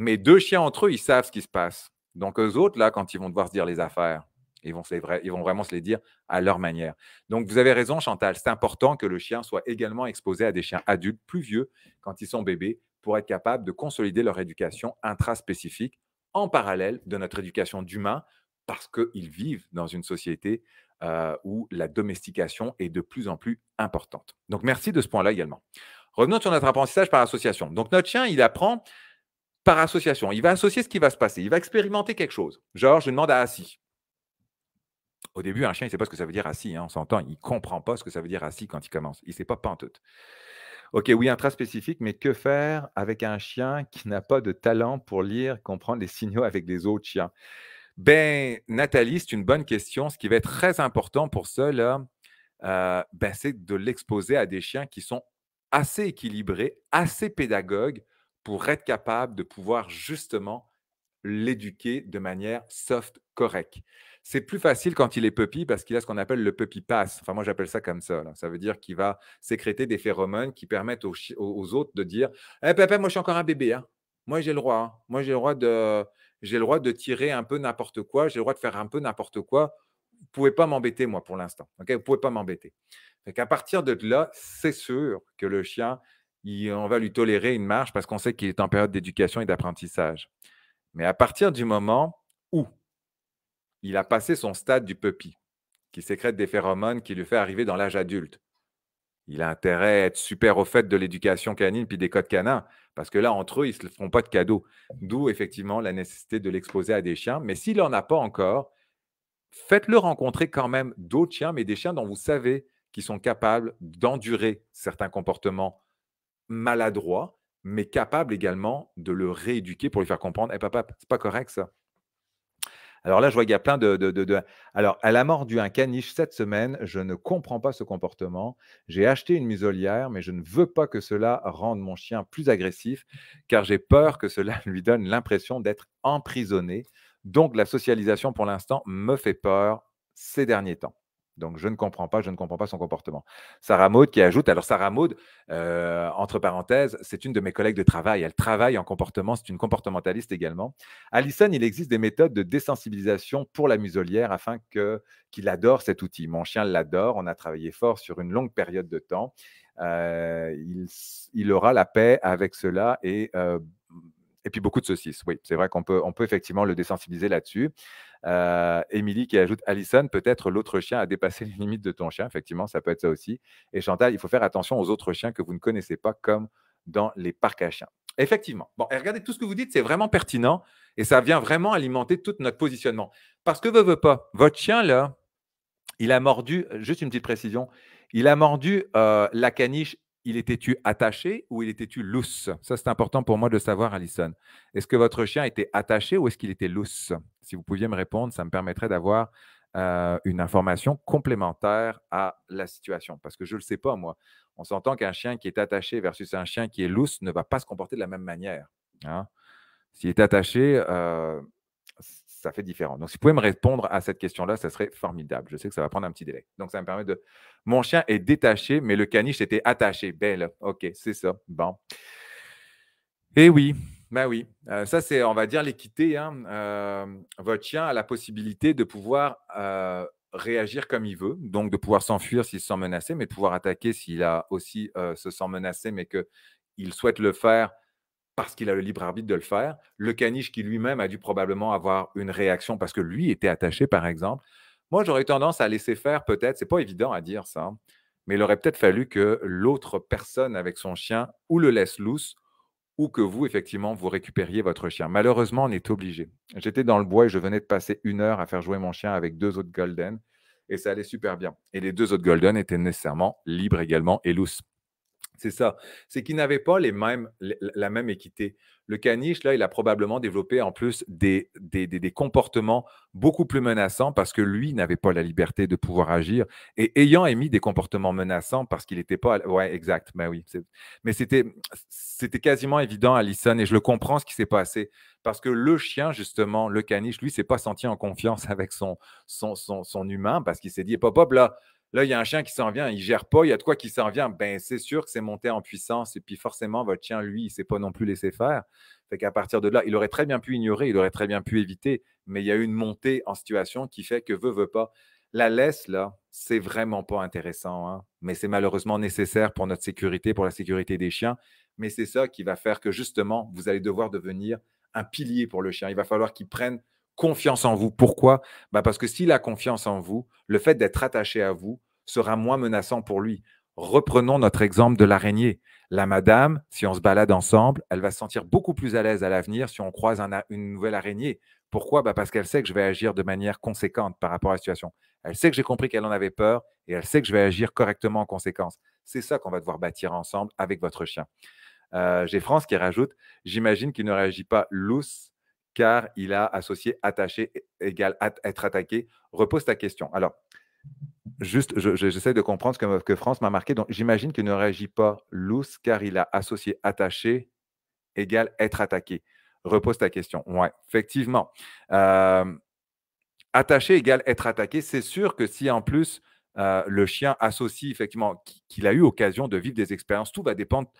Mais deux chiens entre eux, ils savent ce qui se passe. Donc, eux autres, là, quand ils vont devoir se dire les affaires, ils vont, ils vont vraiment se les dire à leur manière. Donc, vous avez raison, Chantal. C'est important que le chien soit également exposé à des chiens adultes plus vieux quand ils sont bébés pour être capable de consolider leur éducation intraspécifique en parallèle de notre éducation d'humain parce qu'ils vivent dans une société euh, où la domestication est de plus en plus importante. Donc, merci de ce point-là également. Revenons sur notre apprentissage par association. Donc, notre chien, il apprend par association. Il va associer ce qui va se passer. Il va expérimenter quelque chose. Genre, je demande à assis. Au début, un chien, il ne sait pas ce que ça veut dire assis. Hein, on s'entend, il ne comprend pas ce que ça veut dire assis quand il commence. Il ne sait pas pantoute. Ok, oui, un trait spécifique, mais que faire avec un chien qui n'a pas de talent pour lire, comprendre les signaux avec des autres chiens Ben, Nathalie, c'est une bonne question. Ce qui va être très important pour cela, euh, ben, c'est de l'exposer à des chiens qui sont assez équilibrés, assez pédagogues, pour être capable de pouvoir justement l'éduquer de manière soft, correcte. C'est plus facile quand il est puppy parce qu'il a ce qu'on appelle le puppy pass. Enfin, moi, j'appelle ça comme ça. Ça veut dire qu'il va sécréter des phéromones qui permettent aux, autres de dire Eh, papa, moi, je suis encore un bébé. Hein. Moi, j'ai le droit. Hein. Moi, j'ai le droit de. J'ai le droit de tirer un peu n'importe quoi, j'ai le droit de faire un peu n'importe quoi. Vous pouvez pas m'embêter, moi, pour l'instant. ok Vous pouvez pas m'embêter. À partir de là, c'est sûr que le chien on va lui tolérer une marche parce qu'on sait qu'il est en période d'éducation et d'apprentissage. Mais à partir du moment où il a passé son stade du puppy, qui sécrète des phéromones qui lui fait arriver dans l'âge adulte, il a intérêt à être super au fait de l'éducation canine puis des codes canins, parce que là, entre eux, ils ne se feront pas de cadeaux. D'où, effectivement, la nécessité de l'exposer à des chiens. Mais s'il n'en a pas encore, faites-le rencontrer quand même d'autres chiens, mais des chiens dont vous savez qu'ils sont capables d'endurer certains comportements maladroit, mais capable également de le rééduquer pour lui faire comprendre, Et «Eh, papa, c'est pas correct ça. Alors là, je vois qu'il y a plein de, de, Alors, elle a mordu un caniche cette semaine, je ne comprends pas ce comportement. J'ai acheté une muselière, mais je ne veux pas que cela rende mon chien plus agressif, car j'ai peur que cela lui donne l'impression d'être emprisonné. Donc, la socialisation, pour l'instant, me fait peur ces derniers temps. Donc, je ne comprends pas, je ne comprends pas son comportement. Sarah Maud qui ajoute, alors Sarah Maud, euh, entre parenthèses, c'est une de mes collègues de travail. Elle travaille en comportement, c'est une comportementaliste également. Allison, il existe des méthodes de désensibilisation pour la muselière afin que qu'il adore cet outil. Mon chien l'adore, on a travaillé fort sur une longue période de temps. Euh, il, aura la paix avec cela et euh, et puis beaucoup de saucisses. Oui, c'est vrai qu'on peut, on peut effectivement le désensibiliser là-dessus. Euh, Émilie qui ajoute Alison, peut-être l'autre chien a dépassé les limites de ton chien. Effectivement, ça peut être ça aussi. Et Chantal, il faut faire attention aux autres chiens que vous ne connaissez pas, comme dans les parcs à chiens. Effectivement. Bon, et regardez, tout ce que vous dites, c'est vraiment pertinent et ça vient vraiment alimenter tout notre positionnement. Parce que, veut, veut pas, votre chien, là, il a mordu, euh, juste une petite précision, il a mordu euh, la caniche il était-tu attaché ou il était-tu lousse Ça, c'est important pour moi de savoir, Alison. Est-ce que votre chien était attaché ou est-ce qu'il était lousse Si vous pouviez me répondre, ça me permettrait d'avoir euh, une information complémentaire à la situation, parce que je ne le sais pas, moi. On s'entend qu'un chien qui est attaché versus un chien qui est lousse ne va pas se comporter de la même manière. Hein. S'il est attaché, euh, ça fait différent. Donc, si vous pouvez me répondre à cette question-là, ça serait formidable. Je sais que ça va prendre un petit délai. Donc, ça me permet de. Mon chien est détaché, mais le caniche était attaché. Belle. OK, c'est ça. Bon. Eh oui, ben oui. Euh, ça, c'est, on va dire, l'équité. Hein. Euh, votre chien a la possibilité de pouvoir euh, réagir comme il veut, donc de pouvoir s'enfuir s'il se sent menacé, mais de pouvoir attaquer s'il a aussi se sent menacé, mais qu'il souhaite le faire parce qu'il a le libre arbitre de le faire. Le caniche qui lui-même a dû probablement avoir une réaction parce que lui était attaché, par exemple. Moi, j'aurais tendance à laisser faire, peut-être. C'est pas évident à dire ça, hein, mais il aurait peut-être fallu que l'autre personne avec son chien ou le laisse loose ou que vous, effectivement, vous récupériez votre chien. Malheureusement, on est obligé. J'étais dans le bois et je venais de passer une heure à faire jouer mon chien avec deux autres golden et ça allait super bien. Et les deux autres golden étaient nécessairement libres également et loose. C'est ça. C'est qu'il n'avait pas la même équité. Le caniche, là, il a probablement développé en plus des, comportements beaucoup plus menaçants parce que lui n'avait pas la liberté de pouvoir agir. Et ayant émis des comportements menaçants parce qu'il n'était pas. Ouais, exact. Ben mais oui. Mais c'était quasiment évident, Allison, et je le comprends ce qui s'est passé. Parce que le chien, justement, le caniche, lui, s'est pas senti en confiance avec son, humain parce qu'il s'est dit Pop, hop, là, Là, il y a un chien qui s'en vient, il gère pas, il y a de quoi qui s'en vient. Ben, c'est sûr que c'est monté en puissance. Et puis, forcément, votre chien, lui, il ne s'est pas non plus laissé faire. Fait qu'à partir de là, il aurait très bien pu ignorer, il aurait très bien pu éviter. Mais il y a eu une montée en situation qui fait que veut, veut pas. La laisse, là, c'est vraiment pas intéressant. Hein. Mais c'est malheureusement nécessaire pour notre sécurité, pour la sécurité des chiens. Mais c'est ça qui va faire que, justement, vous allez devoir devenir un pilier pour le chien. Il va falloir qu'il prenne confiance en vous. Pourquoi bah, Parce que s'il a confiance en vous, le fait d'être attaché à vous sera moins menaçant pour lui. Reprenons notre exemple de l'araignée. La madame, si on se balade ensemble, elle va se sentir beaucoup plus à l'aise à l'avenir si on croise une nouvelle araignée. Pourquoi bah, Parce qu'elle sait que je vais agir de manière conséquente par rapport à la situation. Elle sait que j'ai compris qu'elle en avait peur et elle sait que je vais agir correctement en conséquence. C'est ça qu'on va devoir bâtir ensemble avec votre chien. Euh, j'ai France qui rajoute J'imagine qu'il ne réagit pas lousse car il a associé attaché égal être attaqué, repose ta question. Alors, juste, j'essaie de comprendre ce que, France m'a marqué. Donc, j'imagine qu'il ne réagit pas loose car il a associé attaché égal être attaqué. Repose ta question. Ouais, effectivement. Euh, attaché égal être attaqué. C'est sûr que si en plus euh, le chien associe effectivement qu'il a eu occasion de vivre des expériences, tout va dépendre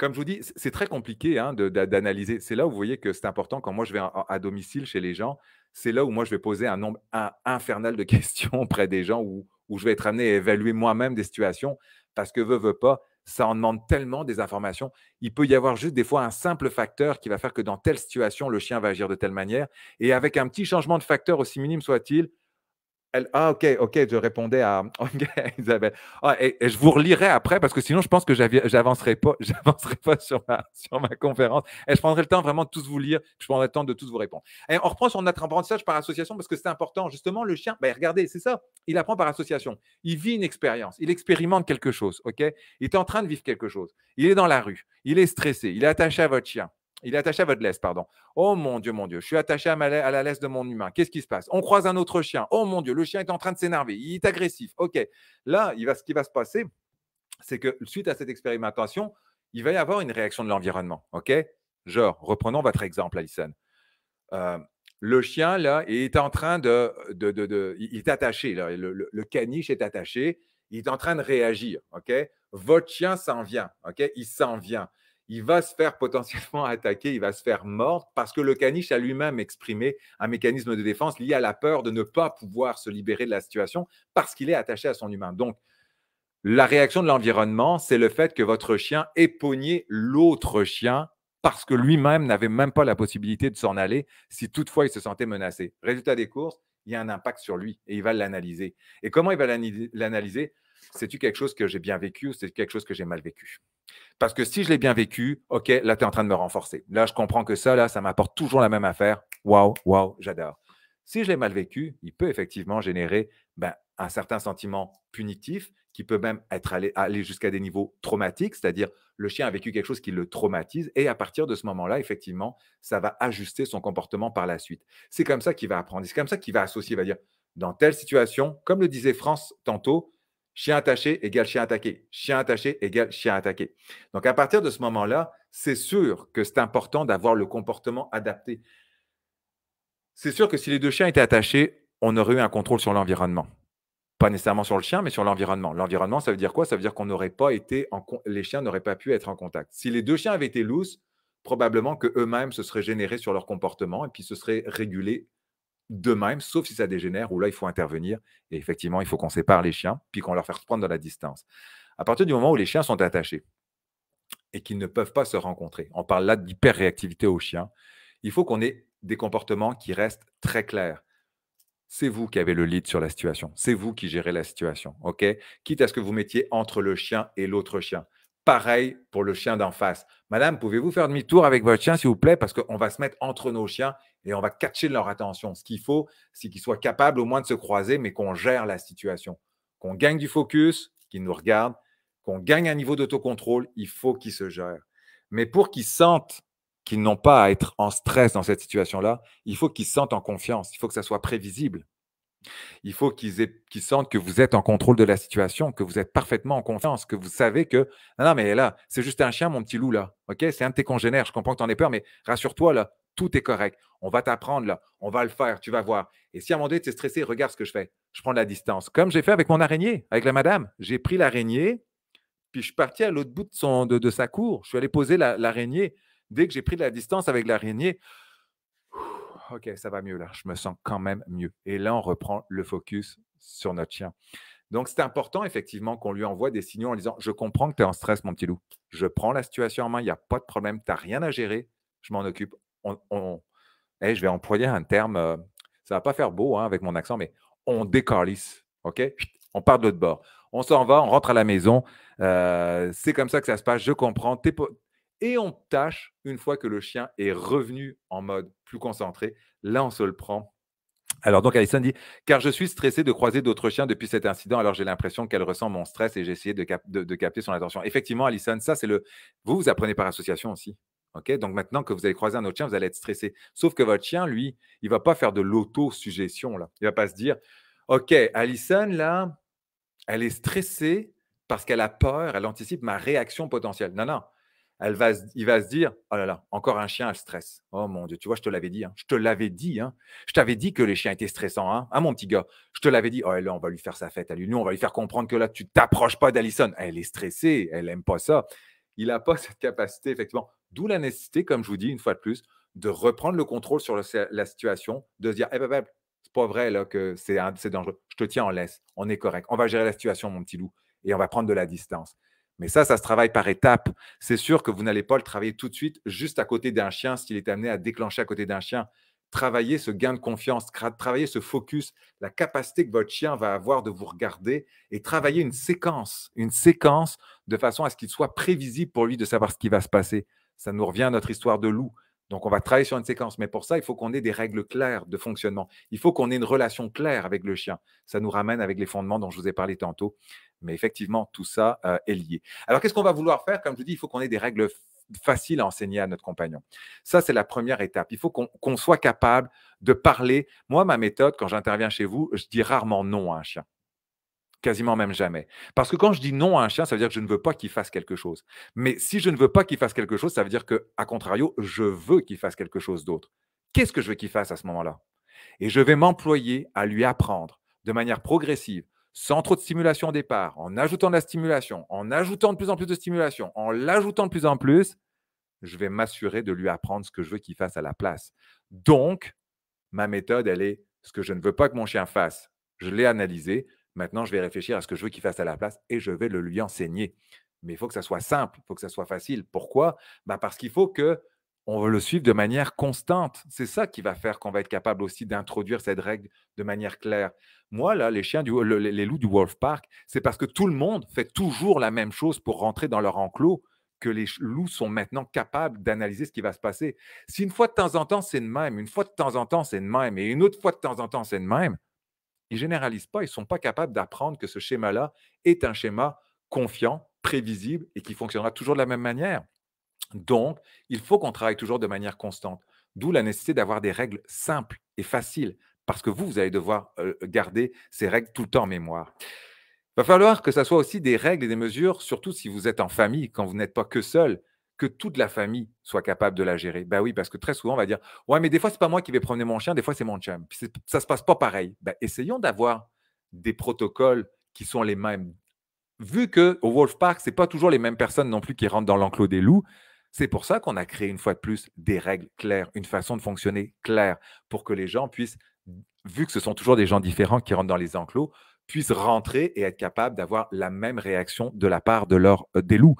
comme je vous dis, c'est très compliqué hein, d'analyser. C'est là où vous voyez que c'est important quand moi je vais à, domicile chez les gens, c'est là où moi je vais poser un nombre infernal de questions auprès des gens où, où je vais être amené à évaluer moi-même des situations parce que veut, veut pas, ça en demande tellement des informations. Il peut y avoir juste des fois un simple facteur qui va faire que dans telle situation, le chien va agir de telle manière. Et avec un petit changement de facteur, aussi minime soit-il, ah, ok, ok, je répondais à Isabelle. Ah, et, je vous relirai après parce que sinon, je pense que j'avancerai pas, j'avancerai pas sur ma, sur ma conférence. Et je prendrai le temps vraiment de tous vous lire. Je prendrai le temps de tous vous répondre. Et on reprend sur notre apprentissage par association parce que c'est important. Justement, le chien, ben, regardez, c'est ça. Il apprend par association. Il vit une expérience. Il expérimente quelque chose. Ok, il est en train de vivre quelque chose. Il est dans la rue. Il est stressé. Il est attaché à votre chien. Il est attaché à votre laisse, pardon. Oh mon Dieu, mon Dieu, je suis attaché à, la... laisse de mon humain. Qu'est-ce qui se passe On croise un autre chien. Oh mon Dieu, le chien est en train de s'énerver. Il est agressif. OK. Là, il va... ce qui va se passer, c'est que suite à cette expérimentation, il va y avoir une réaction de l'environnement. OK Genre, reprenons votre exemple, Alison. Euh, le chien, là, est en train de. il est attaché, Le, le, caniche est attaché. Il est en train de réagir. OK Votre chien s'en vient. OK Il s'en vient il va se faire potentiellement attaquer, il va se faire mordre parce que le caniche a lui-même exprimé un mécanisme de défense lié à la peur de ne pas pouvoir se libérer de la situation parce qu'il est attaché à son humain. Donc, la réaction de l'environnement, c'est le fait que votre chien ait l'autre chien parce que lui-même n'avait même pas la possibilité de s'en aller si toutefois il se sentait menacé. Résultat des courses, il y a un impact sur lui et il va l'analyser. Et comment il va l'analyser c'est-tu quelque chose que j'ai bien vécu ou c'est quelque chose que j'ai mal vécu? Parce que si je l'ai bien vécu, OK, là, tu es en train de me renforcer. Là, je comprends que ça, là, ça m'apporte toujours la même affaire. Waouh, waouh, j'adore. Si je l'ai mal vécu, il peut effectivement générer ben, un certain sentiment punitif qui peut même être aller jusqu'à des niveaux traumatiques, c'est-à-dire le chien a vécu quelque chose qui le traumatise et à partir de ce moment-là, effectivement, ça va ajuster son comportement par la suite. C'est comme ça qu'il va apprendre, c'est comme ça qu'il va associer, il va dire, dans telle situation, comme le disait France tantôt, Chien attaché égale chien attaqué. Chien attaché égale chien attaqué. Donc, à partir de ce moment-là, c'est sûr que c'est important d'avoir le comportement adapté. C'est sûr que si les deux chiens étaient attachés, on aurait eu un contrôle sur l'environnement. Pas nécessairement sur le chien, mais sur l'environnement. L'environnement, ça veut dire quoi Ça veut dire qu'on n'aurait pas été en les chiens n'auraient pas pu être en contact. Si les deux chiens avaient été loose, probablement que eux-mêmes se seraient générés sur leur comportement et puis se seraient régulés de même, sauf si ça dégénère, où là, il faut intervenir. Et effectivement, il faut qu'on sépare les chiens, puis qu'on leur fasse prendre de la distance. À partir du moment où les chiens sont attachés et qu'ils ne peuvent pas se rencontrer, on parle là réactivité aux chiens, il faut qu'on ait des comportements qui restent très clairs. C'est vous qui avez le lead sur la situation. C'est vous qui gérez la situation. OK Quitte à ce que vous mettiez entre le chien et l'autre chien. Pareil pour le chien d'en face. Madame, pouvez-vous faire demi-tour avec votre chien, s'il vous plaît, parce qu'on va se mettre entre nos chiens et on va catcher leur attention. Ce qu'il faut, c'est qu'ils soient capables au moins de se croiser, mais qu'on gère la situation, qu'on gagne du focus, qu'ils nous regardent, qu'on gagne un niveau d'autocontrôle, il faut qu'ils se gèrent. Mais pour qu'ils sentent qu'ils n'ont pas à être en stress dans cette situation-là, il faut qu'ils sentent en confiance, il faut que ça soit prévisible. Il faut qu'ils sentent que vous êtes en contrôle de la situation, que vous êtes parfaitement en confiance, que vous savez que non, non mais là, c'est juste un chien, mon petit loup là. Ok, c'est un de tes congénères. Je comprends que tu en aies peur, mais rassure-toi là, tout est correct. On va t'apprendre là. On va le faire. Tu vas voir. Et si à un moment donné, tu es stressé, regarde ce que je fais. Je prends de la distance. Comme j'ai fait avec mon araignée, avec la madame. J'ai pris l'araignée, puis je suis parti à l'autre bout de, son, de, sa cour. Je suis allé poser l'araignée. Dès que j'ai pris de la distance avec l'araignée, OK, ça va mieux là. Je me sens quand même mieux. Et là, on reprend le focus sur notre chien. Donc, c'est important, effectivement, qu'on lui envoie des signaux en disant Je comprends que tu es en stress, mon petit loup. Je prends la situation en main, il n'y a pas de problème, tu n'as rien à gérer, je m'en occupe, on, je vais employer un terme, euh, ça va pas faire beau hein, avec mon accent, mais on décalisse, OK? On part de l'autre bord. On s'en va, on rentre à la maison. Euh, c'est comme ça que ça se passe, je comprends. Et on tâche, une fois que le chien est revenu en mode plus concentré, là, on se le prend alors donc Alison dit, car je suis stressé de croiser d'autres chiens depuis cet incident, alors j'ai l'impression qu'elle ressent mon stress et j'ai essayé de, de, capter son attention. Effectivement, Alison, ça c'est le... Vous, vous apprenez par association aussi. Okay Donc maintenant que vous allez croiser un autre chien, vous allez être stressé. Sauf que votre chien, lui, il ne va pas faire de l'auto-suggestion. Il ne va pas se dire Ok, Allison là, elle est stressée parce qu'elle a peur, elle anticipe ma réaction potentielle. Non, non. il va se dire Oh là là, encore un chien, elle stresse. Oh mon Dieu, tu vois, je te l'avais dit. Hein. Je te l'avais dit. Hein. Je t'avais dit que les chiens étaient stressants. Hein, ah, mon petit gars Je te l'avais dit. Oh, là, on va lui faire sa fête à lui. Nous, on va lui faire comprendre que là, tu t'approches pas d'Alison. Elle est stressée. Elle n'aime pas ça. Il n'a pas cette capacité, effectivement. D'où la nécessité, comme je vous dis une fois de plus, de reprendre le contrôle sur la situation, de se dire, eh ben, c'est pas vrai là, que c'est dangereux, je te tiens en laisse, on est correct, on va gérer la situation, mon petit loup, et on va prendre de la distance. Mais ça, ça se travaille par étapes. C'est sûr que vous n'allez pas le travailler tout de suite juste à côté d'un chien s'il est amené à déclencher à côté d'un chien. Travaillez ce gain de confiance, travailler ce focus, la capacité que votre chien va avoir de vous regarder et travailler une séquence, une séquence de façon à ce qu'il soit prévisible pour lui de savoir ce qui va se passer. Ça nous revient à notre histoire de loup. Donc, on va travailler sur une séquence. Mais pour ça, il faut qu'on ait des règles claires de fonctionnement. Il faut qu'on ait une relation claire avec le chien. Ça nous ramène avec les fondements dont je vous ai parlé tantôt. Mais effectivement, tout ça euh, est lié. Alors, qu'est-ce qu'on va vouloir faire Comme je vous dis, il faut qu'on ait des règles faciles à enseigner à notre compagnon. Ça, c'est la première étape. Il faut qu'on soit capable de parler. Moi, ma méthode, quand j'interviens chez vous, je dis rarement non à un chien quasiment même jamais. Parce que quand je dis non à un chien, ça veut dire que je ne veux pas qu'il fasse quelque chose. Mais si je ne veux pas qu'il fasse quelque chose, ça veut dire que, à contrario, je veux qu'il fasse quelque chose d'autre. Qu'est-ce que je veux qu'il fasse à ce moment-là Et je vais m'employer à lui apprendre de manière progressive, sans trop de stimulation au départ, en ajoutant de la stimulation, en ajoutant de plus en plus de stimulation, en l'ajoutant de plus en plus, je vais m'assurer de lui apprendre ce que je veux qu'il fasse à la place. Donc, ma méthode, elle est ce que je ne veux pas que mon chien fasse. Je l'ai analysé, Maintenant, je vais réfléchir à ce que je veux qu'il fasse à la place et je vais le lui enseigner. Mais il faut que ça soit simple, il faut que ça soit facile. Pourquoi bah, Parce qu'il faut que on le suive de manière constante. C'est ça qui va faire qu'on va être capable aussi d'introduire cette règle de manière claire. Moi, là, les chiens, du, les loups du Wolf Park, c'est parce que tout le monde fait toujours la même chose pour rentrer dans leur enclos que les loups sont maintenant capables d'analyser ce qui va se passer. Si une fois de temps en temps, c'est de même, une fois de temps en temps, c'est de même, et une autre fois de temps en temps, c'est de même, ils ne généralisent pas, ils ne sont pas capables d'apprendre que ce schéma-là est un schéma confiant, prévisible et qui fonctionnera toujours de la même manière. Donc, il faut qu'on travaille toujours de manière constante. D'où la nécessité d'avoir des règles simples et faciles, parce que vous, vous allez devoir garder ces règles tout le temps en mémoire. Il va falloir que ce soit aussi des règles et des mesures, surtout si vous êtes en famille, quand vous n'êtes pas que seul, que toute la famille soit capable de la gérer. Ben oui, parce que très souvent, on va dire Ouais, mais des fois, ce n'est pas moi qui vais promener mon chien, des fois, c'est mon chien. Ça ça se passe pas pareil. Bah, essayons d'avoir des protocoles qui sont les mêmes. Vu qu'au Wolf Park, ce c'est pas toujours les mêmes personnes non plus qui rentrent dans l'enclos des loups. C'est pour ça qu'on a créé une fois de plus des règles claires, une façon de fonctionner claire pour que les gens puissent, vu que ce sont toujours des gens différents qui rentrent dans les enclos, puissent rentrer et être capables d'avoir la même réaction de la part de euh, des loups.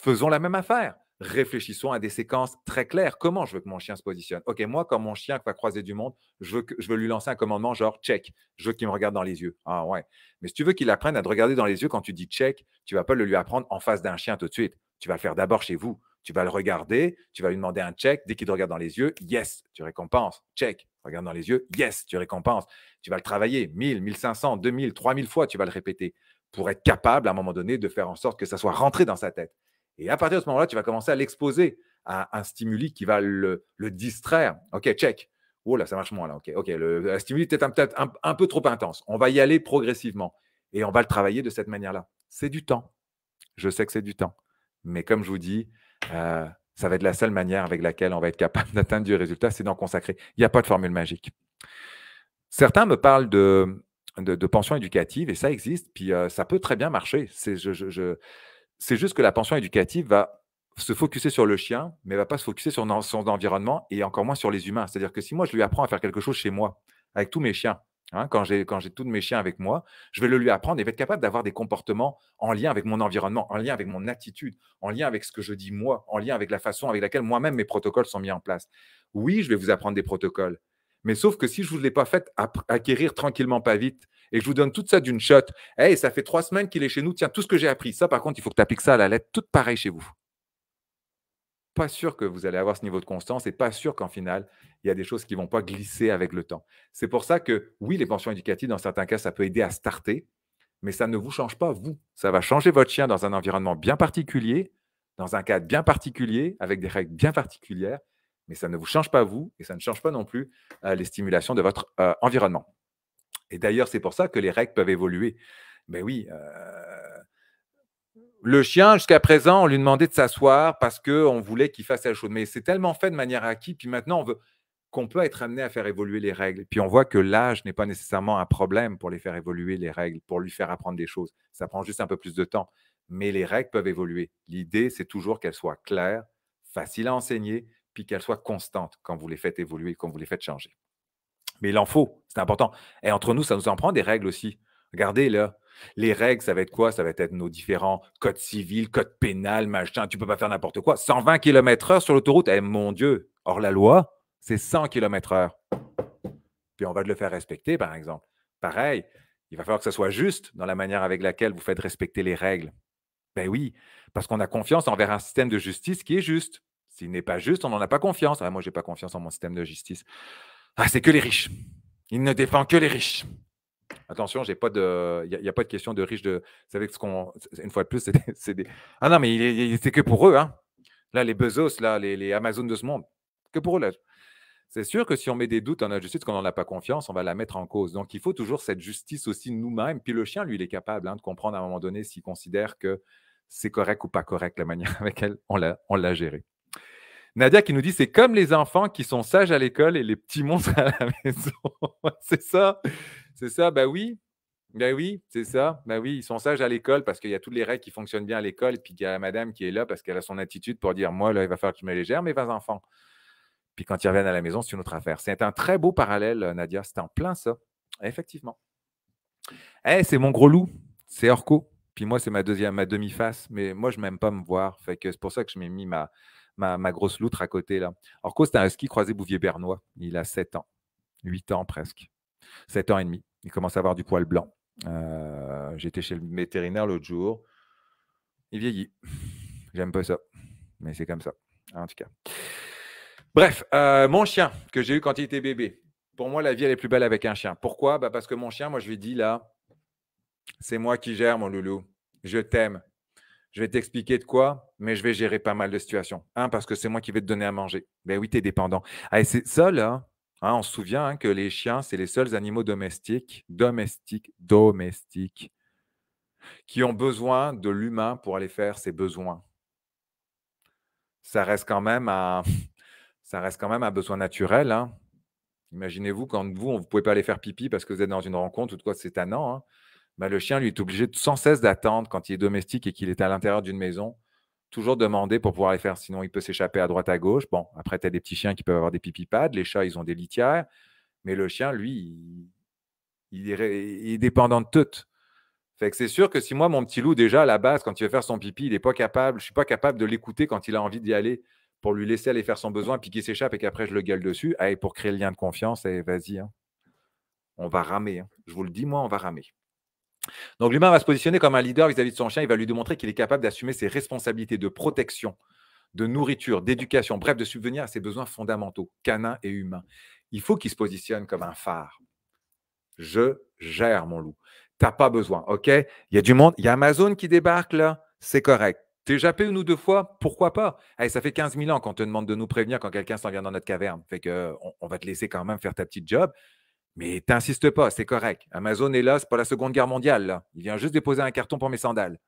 Faisons la même affaire. Réfléchissons à des séquences très claires. Comment je veux que mon chien se positionne Ok, moi, quand mon chien va croiser du monde, je veux, je veux lui lancer un commandement genre check. Je veux qu'il me regarde dans les yeux. Ah ouais. Mais si tu veux qu'il apprenne à te regarder dans les yeux quand tu dis check, tu vas pas le lui apprendre en face d'un chien tout de suite. Tu vas le faire d'abord chez vous. Tu vas le regarder, tu vas lui demander un check. Dès qu'il te regarde dans les yeux, yes, tu récompenses. Check, regarde dans les yeux, yes, tu récompenses. Tu vas le travailler 1000, 1500, 2000, 3000 fois, tu vas le répéter pour être capable à un moment donné de faire en sorte que ça soit rentré dans sa tête. Et à partir de ce moment-là, tu vas commencer à l'exposer à un stimuli qui va le, distraire. OK, check. Oh là, ça marche moins là. OK, OK. Le, stimuli stimuli peut-être un, peu trop intense. On va y aller progressivement et on va le travailler de cette manière-là. C'est du temps. Je sais que c'est du temps. Mais comme je vous dis, euh, ça va être la seule manière avec laquelle on va être capable d'atteindre du résultat, c'est d'en consacrer. Il n'y a pas de formule magique. Certains me parlent de, de, pension éducative et ça existe, puis euh, ça peut très bien marcher. je, c'est juste que la pension éducative va se focuser sur le chien, mais va pas se focuser sur son environnement et encore moins sur les humains. C'est-à-dire que si moi, je lui apprends à faire quelque chose chez moi, avec tous mes chiens, hein, quand j'ai tous mes chiens avec moi, je vais le lui apprendre et va être capable d'avoir des comportements en lien avec mon environnement, en lien avec mon attitude, en lien avec ce que je dis moi, en lien avec la façon avec laquelle moi-même mes protocoles sont mis en place. Oui, je vais vous apprendre des protocoles, mais sauf que si je ne vous l'ai pas fait acquérir tranquillement, pas vite, et que je vous donne tout ça d'une shot, hey, ça fait trois semaines qu'il est chez nous, tiens, tout ce que j'ai appris, ça par contre, il faut que tu appliques ça à la lettre, tout pareil chez vous. Pas sûr que vous allez avoir ce niveau de constance et pas sûr qu'en final, il y a des choses qui ne vont pas glisser avec le temps. C'est pour ça que oui, les pensions éducatives, dans certains cas, ça peut aider à starter, mais ça ne vous change pas, vous. Ça va changer votre chien dans un environnement bien particulier, dans un cadre bien particulier, avec des règles bien particulières, mais ça ne vous change pas vous et ça ne change pas non plus euh, les stimulations de votre euh, environnement. Et d'ailleurs, c'est pour ça que les règles peuvent évoluer. Mais ben oui, euh, le chien, jusqu'à présent, on lui demandait de s'asseoir parce qu'on voulait qu'il fasse la chose. Mais c'est tellement fait de manière acquise, puis maintenant, on veut qu'on peut être amené à faire évoluer les règles. Puis on voit que l'âge n'est pas nécessairement un problème pour les faire évoluer les règles, pour lui faire apprendre des choses. Ça prend juste un peu plus de temps. Mais les règles peuvent évoluer. L'idée, c'est toujours qu'elles soient claires, faciles à enseigner puis qu'elles soient constantes quand vous les faites évoluer, quand vous les faites changer. Mais il en faut, c'est important. Et entre nous, ça nous en prend des règles aussi. Regardez là, les règles, ça va être quoi? Ça va être nos différents codes civils, codes pénal, machin, tu ne peux pas faire n'importe quoi. 120 km/h sur l'autoroute, eh mon Dieu, Or, la loi, c'est 100 km/h. Puis on va le faire respecter, par exemple. Pareil, il va falloir que ça soit juste dans la manière avec laquelle vous faites respecter les règles. Ben oui, parce qu'on a confiance envers un système de justice qui est juste. Il n'est pas juste, on n'en a pas confiance. Ah, moi, j'ai pas confiance en mon système de justice. Ah, c'est que les riches. Il ne défend que les riches. Attention, il n'y a, pas de question de riches. De, savez, ce qu'on, une fois de plus, c'est des, ah non, mais c'est que pour eux, hein. Là, les Bezos, là, les, Amazones de ce monde, que pour eux C'est sûr que si on met des doutes en notre justice, qu'on n'en a pas confiance, on va la mettre en cause. Donc, il faut toujours cette justice aussi nous-mêmes. Puis le chien, lui, il est capable hein, de comprendre à un moment donné s'il considère que c'est correct ou pas correct la manière avec laquelle on l'a géré. Nadia qui nous dit c'est comme les enfants qui sont sages à l'école et les petits monstres à la maison. c'est ça, c'est ça, bah oui, ben oui, c'est ça. bah oui, ils sont sages à l'école parce qu'il y a toutes les règles qui fonctionnent bien à l'école. puis il y a la madame qui est là parce qu'elle a son attitude pour dire Moi, là, il va falloir que tu me légère, mes 20 enfants. Puis quand ils reviennent à la maison, c'est une autre affaire. C'est un très beau parallèle, euh, Nadia. C'est en plein ça. Effectivement. Eh, c'est mon gros loup. C'est Orco. Puis moi, c'est ma deuxième, ma demi-face. Mais moi, je m'aime pas me voir. Fait que c'est pour ça que je m'ai mis ma, ma, grosse loutre à côté là. Orco, c'est un husky croisé Bouvier-Bernois. Il a 7 ans, 8 ans presque, 7 ans et demi. Il commence à avoir du poil blanc. Euh, j'étais chez le vétérinaire l'autre jour. Il vieillit. J'aime pas ça, mais c'est comme ça, en tout cas. Bref, euh, mon chien que j'ai eu quand il était bébé. Pour moi, la vie, elle est plus belle avec un chien. Pourquoi bah Parce que mon chien, moi, je lui dis là, c'est moi qui gère mon loulou. Je t'aime je vais t'expliquer de quoi, mais je vais gérer pas mal de situations. parce que c'est moi qui vais te donner à manger. Ben oui, tu es dépendant. c'est seul. Hein, on se souvient hein, que les chiens, c'est les seuls animaux domestiques, domestiques, domestiques, qui ont besoin de l'humain pour aller faire ses besoins. Ça reste quand même un, ça reste quand même un besoin naturel. Hein. Imaginez-vous quand vous, on, vous ne pouvez pas aller faire pipi parce que vous êtes dans une rencontre ou de quoi, c'est an. Bah, le chien, lui, est obligé sans cesse d'attendre quand il est domestique et qu'il est à l'intérieur d'une maison, toujours demander pour pouvoir les faire. Sinon, il peut s'échapper à droite, à gauche. Bon, après, tu as des petits chiens qui peuvent avoir des pipipades, Les chats, ils ont des litières. Mais le chien, lui, il, est, dépendant de toutes. Fait que c'est sûr que si moi, mon petit loup, déjà, à la base, quand il veut faire son pipi, il n'est pas capable, je ne suis pas capable de l'écouter quand il a envie d'y aller pour lui laisser aller faire son besoin, puis qu'il s'échappe et qu'après je le gueule dessus, allez, pour créer le lien de confiance, et eh, vas-y, hein. on va ramer. Hein. Je vous le dis, moi, on va ramer. Donc l'humain va se positionner comme un leader vis-à-vis de son chien, il va lui démontrer qu'il est capable d'assumer ses responsabilités de protection, de nourriture, d'éducation, bref, de subvenir à ses besoins fondamentaux, canins et humains. Il faut qu'il se positionne comme un phare. Je gère mon loup. T'as pas besoin, OK Il y a du monde, il y a Amazon qui débarque là, c'est correct. T'es jappé une ou deux fois, pourquoi pas eh, Ça fait 15 000 ans qu'on te demande de nous prévenir quand quelqu'un s'en vient dans notre caverne. Fait que euh, on va te laisser quand même faire ta petite job. Mais t'insistes pas, c'est correct. Amazon est là, c'est pas la Seconde Guerre mondiale, Il vient juste déposer un carton pour mes sandales.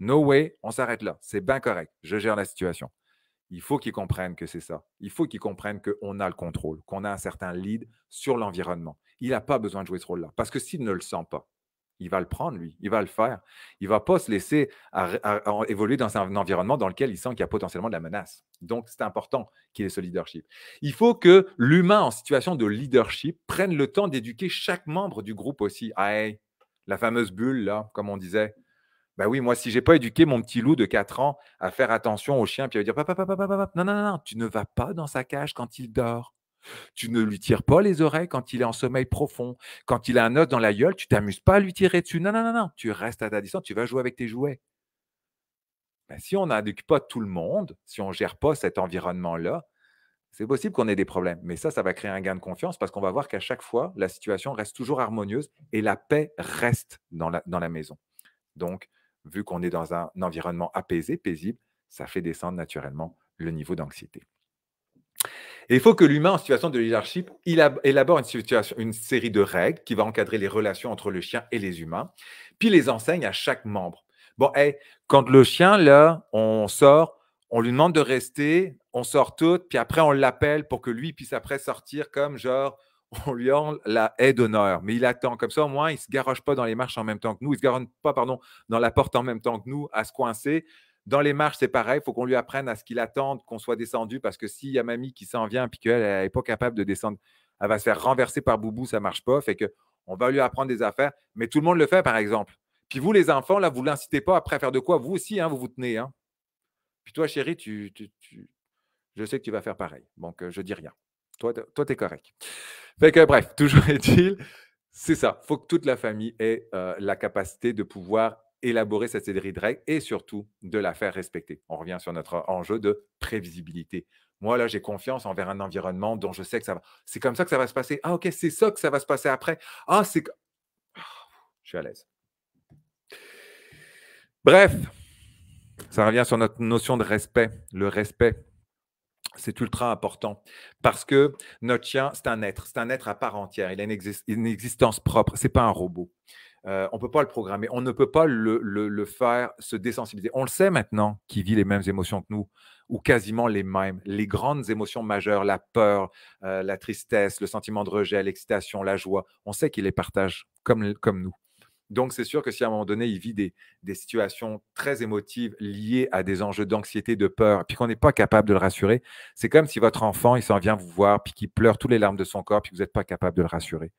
No way, on s'arrête là. C'est bien correct. Je gère la situation. Il faut qu'ils comprennent que c'est ça. Il faut qu'ils comprennent qu'on a le contrôle, qu'on a un certain lead sur l'environnement. Il n'a pas besoin de jouer ce rôle-là. Parce que s'il ne le sent pas, il va le prendre, lui. Il va le faire. Il ne va pas se laisser évoluer dans un environnement dans lequel il sent qu'il y a potentiellement de la menace. Donc, c'est important qu'il ait ce leadership. Il faut que l'humain en situation de leadership prenne le temps d'éduquer chaque membre du groupe aussi. Hey, la fameuse bulle, là, comme on disait. Ben oui, moi, si je n'ai pas éduqué mon petit loup de 4 ans à faire attention au chien, puis à lui dire, papa, papa, papa, papa, non, non, non, tu ne vas pas dans sa cage quand il dort. Tu ne lui tires pas les oreilles quand il est en sommeil profond. Quand il a un os dans la gueule, tu t'amuses pas à lui tirer dessus. Non, non, non, non. Tu restes à ta distance, tu vas jouer avec tes jouets. Ben, si on n'indique pas tout le monde, si on ne gère pas cet environnement-là, c'est possible qu'on ait des problèmes. Mais ça, ça va créer un gain de confiance parce qu'on va voir qu'à chaque fois, la situation reste toujours harmonieuse et la paix reste dans la maison. Donc, vu qu'on est dans un environnement apaisé, paisible, ça fait descendre naturellement le niveau d'anxiété. Et il faut que l'humain en situation de leadership il élabore une, situation, une série de règles qui va encadrer les relations entre le chien et les humains, puis les enseigne à chaque membre. Bon, quand le chien, là, on sort, on lui demande de rester, on sort tout, puis après on l'appelle pour que lui puisse après sortir comme genre on lui rend la haie d'honneur, mais il attend. Comme ça, au moins, il ne se garoche pas dans les marches en même temps que nous, il ne se garoche pas, pardon, dans la porte en même temps que nous, à se coincer. Dans les marches, c'est pareil, il faut qu'on lui apprenne à ce qu'il attende qu'on soit descendu, parce que s'il y a mamie qui s'en vient et qu'elle n'est pas capable de descendre, elle va se faire renverser par Boubou, ça ne marche pas, fait qu'on va lui apprendre des affaires, mais tout le monde le fait, par exemple. Puis vous, les enfants, là, vous ne l'incitez pas après à faire de quoi, vous aussi, hein, vous vous tenez. Hein. Puis toi, chérie, tu, tu, je sais que tu vas faire pareil, donc euh, je dis rien. Toi, tu es correct. Fait que bref, toujours est-il, c'est ça. Il faut que toute la famille ait euh, la capacité de pouvoir élaborer cette série de règles et surtout de la faire respecter. On revient sur notre enjeu de prévisibilité. Moi, là, j'ai confiance envers un environnement dont je sais que ça va. C'est comme ça que ça va se passer. Ah, ok, c'est ça que ça va se passer après. Ah, c'est. Ah, je suis à l'aise. Bref, ça revient sur notre notion de respect. Le respect, c'est ultra important parce que notre chien, c'est un être, c'est un être à part entière. Il a une, une existence propre. C'est pas un robot. Euh, on ne peut pas le programmer, on ne peut pas le, faire se désensibiliser. On le sait maintenant qu'il vit les mêmes émotions que nous, ou quasiment les mêmes. Les grandes émotions majeures, la peur, euh, la tristesse, le sentiment de rejet, l'excitation, la joie, on sait qu'il les partage comme, comme nous. Donc, c'est sûr que si à un moment donné, il vit des, des situations très émotives liées à des enjeux d'anxiété, de peur, puis qu'on n'est pas capable de le rassurer, c'est comme si votre enfant, il s'en vient vous voir, puis qu'il pleure toutes les larmes de son corps, puis que vous n'êtes pas capable de le rassurer